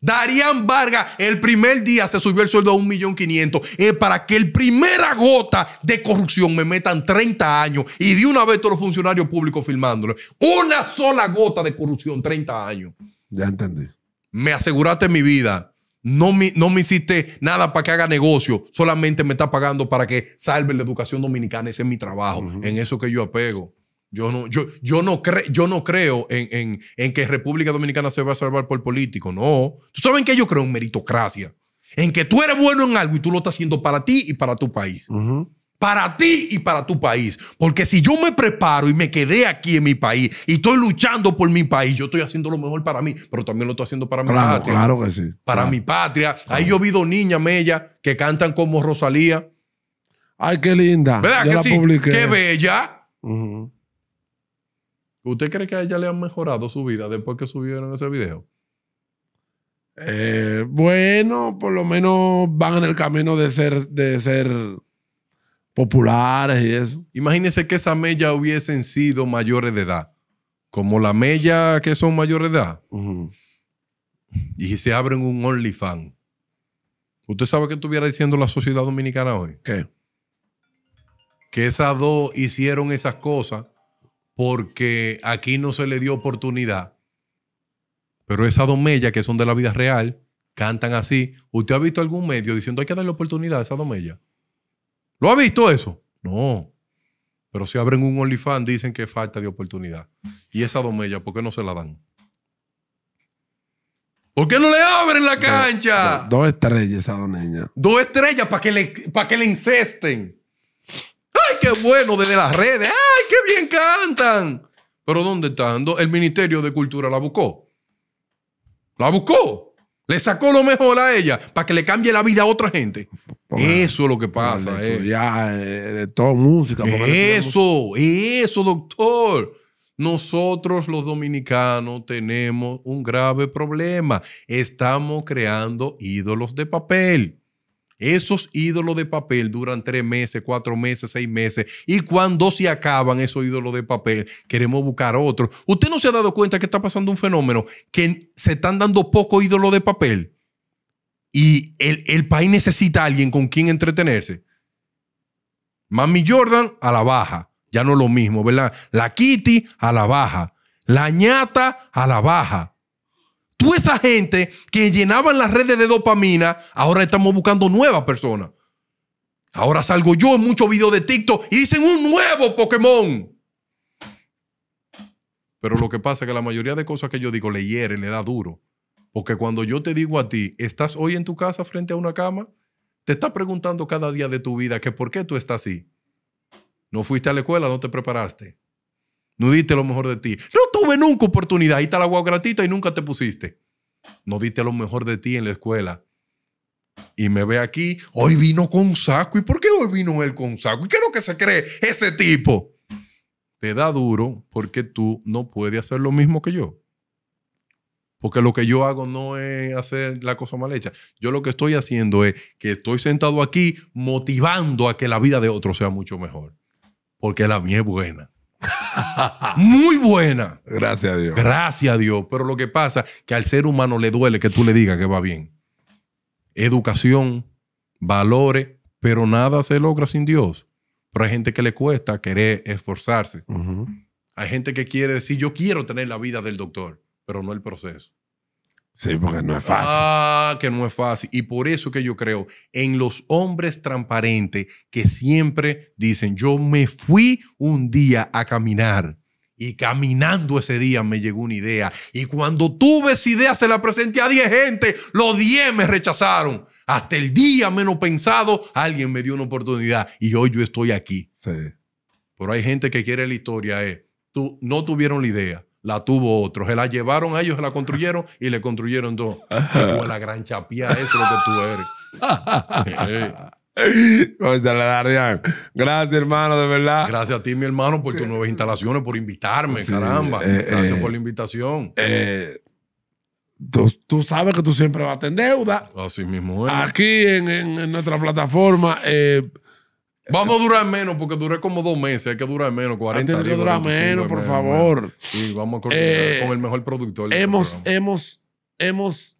B: Darían Vargas el primer día se subió el sueldo a 1.500.000 quinientos para que el primera gota de corrupción me metan 30 años y de una vez todos los funcionarios públicos firmándolo. Una sola gota de corrupción, 30 años. Ya entendí. Me aseguraste mi vida. No me, no me hiciste nada para que haga negocio. Solamente me está pagando para que salve la educación dominicana. Ese es mi trabajo. En eso que yo apego. Yo no, yo, no, yo no creo en, que República Dominicana se va a salvar por político. No. ¿Tú sabes en qué yo creo? En meritocracia. En que tú eres bueno en algo y tú lo estás haciendo para ti y para tu país. Para ti y para tu país. Porque si yo me preparo y me quedé aquí en mi país y estoy luchando por mi país, yo estoy haciendo lo mejor para mí, pero también lo estoy haciendo para mi patria. Claro que sí. Para mi patria. Ahí yo he dos niñas mella que cantan como Rosalía.
A: Ay, qué linda. ¿Verdad que sí? Qué
B: bella.
A: Uh ¿Usted cree que a ella le han mejorado su vida después que subieron ese video? Eh, bueno, por lo menos van en el camino de ser, de ser populares y eso. Imagínese que esa mella hubiesen sido mayores
B: de edad. Como la mella que son mayores de edad. Y se abren un OnlyFans. ¿Usted sabe qué estuviera diciendo la sociedad dominicana hoy? ¿Qué? Que esas dos hicieron esas cosas porque aquí no se le dio oportunidad. Pero esas domellas que son de la vida real cantan así. ¿Usted ha visto algún medio diciendo hay que darle oportunidad a esa domella? ¿Lo ha visto eso? No. Pero si abren un OnlyFans dicen que falta de oportunidad. ¿Y esa domellas por qué no se la dan? ¿Por qué no le abren la cancha?
A: Dos, estrellas a doña.
B: Dos estrellas para que, le, para que le incesten. ¡Ay, qué bueno! Desde las redes. ¡Ay! Pero ¿dónde están? El Ministerio de Cultura la buscó. La buscó. Le sacó lo mejor a ella para que le cambie la vida a otra gente. eso es lo que pasa. Eh. Eh, de
A: toda música.
B: Eso, eso, doctor. Nosotros los dominicanos tenemos un grave problema. Estamos creando ídolos de papel. Esos ídolos de papel duran tres meses, cuatro meses, seis meses. Y cuando se acaban esos ídolos de papel, queremos buscar otro. ¿Usted no se ha dado cuenta que está pasando un fenómeno? Que se están dando pocos ídolos de papel. Y el, país necesita a alguien con quien entretenerse. Mami Jordan a la baja. Ya no es lo mismo, ¿verdad? La Kitty a la baja. La ñata a la baja. Tú esa gente que llenaban las redes de dopamina, ahora estamos buscando nuevas personas. Ahora salgo yo en muchos videos de TikTok y dicen un nuevo Pokémon. Pero lo que pasa es que la mayoría de cosas que yo digo le hieren, le da duro. Porque cuando yo te digo a ti, estás hoy en tu casa frente a una cama, te estás preguntando cada día de tu vida que por qué tú estás así. No fuiste a la escuela, no te preparaste. No diste lo mejor de ti. No tuve nunca oportunidad. Ahí está la agua gratita y nunca te pusiste. No diste lo mejor de ti en la escuela. Y me ve aquí, hoy vino con saco. ¿Y por qué hoy vino él con saco? ¿Y qué es lo que se cree ese tipo? Te da duro porque tú no puedes hacer lo mismo que yo. Porque lo que yo hago no es hacer la cosa mal hecha. Yo lo que estoy haciendo es que estoy sentado aquí motivando a que la vida de otro sea mucho mejor. Porque la mía es buena. Muy buena. Gracias a Dios. Gracias a Dios. Pero lo que pasa es que al ser humano le duele que tú le digas que va bien. Educación, valores, pero nada se logra sin Dios. Pero hay gente que le cuesta querer esforzarse. Hay gente que quiere decir, yo quiero tener la vida del doctor, pero no el proceso. Sí, porque no es fácil. Ah, que no es fácil. Y por eso que yo creo en los hombres transparentes que siempre dicen, yo me fui un día a caminar. Y caminando ese día me llegó una idea. Y cuando tuve esa idea, se la presenté a 10 gente. Los 10 me rechazaron. Hasta el día menos pensado, alguien me dio una oportunidad. Y hoy yo estoy aquí. Sí. Pero hay gente que quiere la historia. Eh. Tú, no tuvieron la idea la tuvo otro. Se la llevaron a ellos, se la construyeron y le construyeron dos. Como la gran chapía, eso es lo que tú eres. Gracias, hermano, de verdad. Gracias a ti, mi hermano, por tus nuevas instalaciones, por invitarme,
A: caramba. Eh, Gracias eh, por la invitación. Eh, tú, sabes que tú siempre vas en tener deuda. Así mismo es. Aquí en nuestra plataforma Vamos a durar menos porque duré como dos meses. Hay que durar menos, 40 días. Hay que durar menos, por favor. Y vamos a correr eh, con el mejor productor. Hemos, hemos, hemos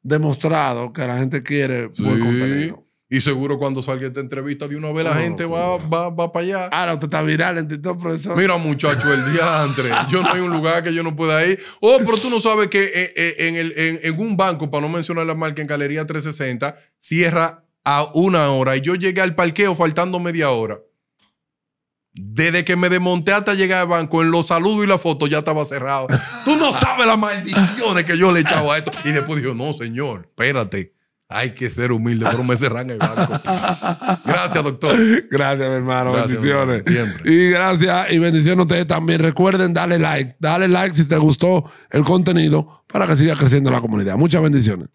A: demostrado que la gente quiere buen contenido.
B: Y seguro cuando salga esta entrevista de una vez la gente
A: va, va, para allá. Ahora usted está viral en TikTok,
B: profesor. Mira, muchacho, el día Yo no hay un lugar que yo no pueda ir. Oh, pero tú no sabes que eh, eh, en, en un banco, para no mencionar la marca, en Galería 360, cierra a una hora y yo llegué al parqueo faltando media hora. Desde que me desmonté hasta llegar al banco, en los saludos y la foto ya estaba cerrado. Tú no sabes las maldiciones que yo le echaba a esto. Y después dijo, no, señor, espérate. Hay que ser humilde, pero me cerran el banco.
A: Gracias, doctor. Gracias, mi hermano. bendiciones. Y gracias y bendiciones a ustedes también. Recuerden darle like. Dale like si te gustó el contenido para que siga creciendo la comunidad. Muchas bendiciones.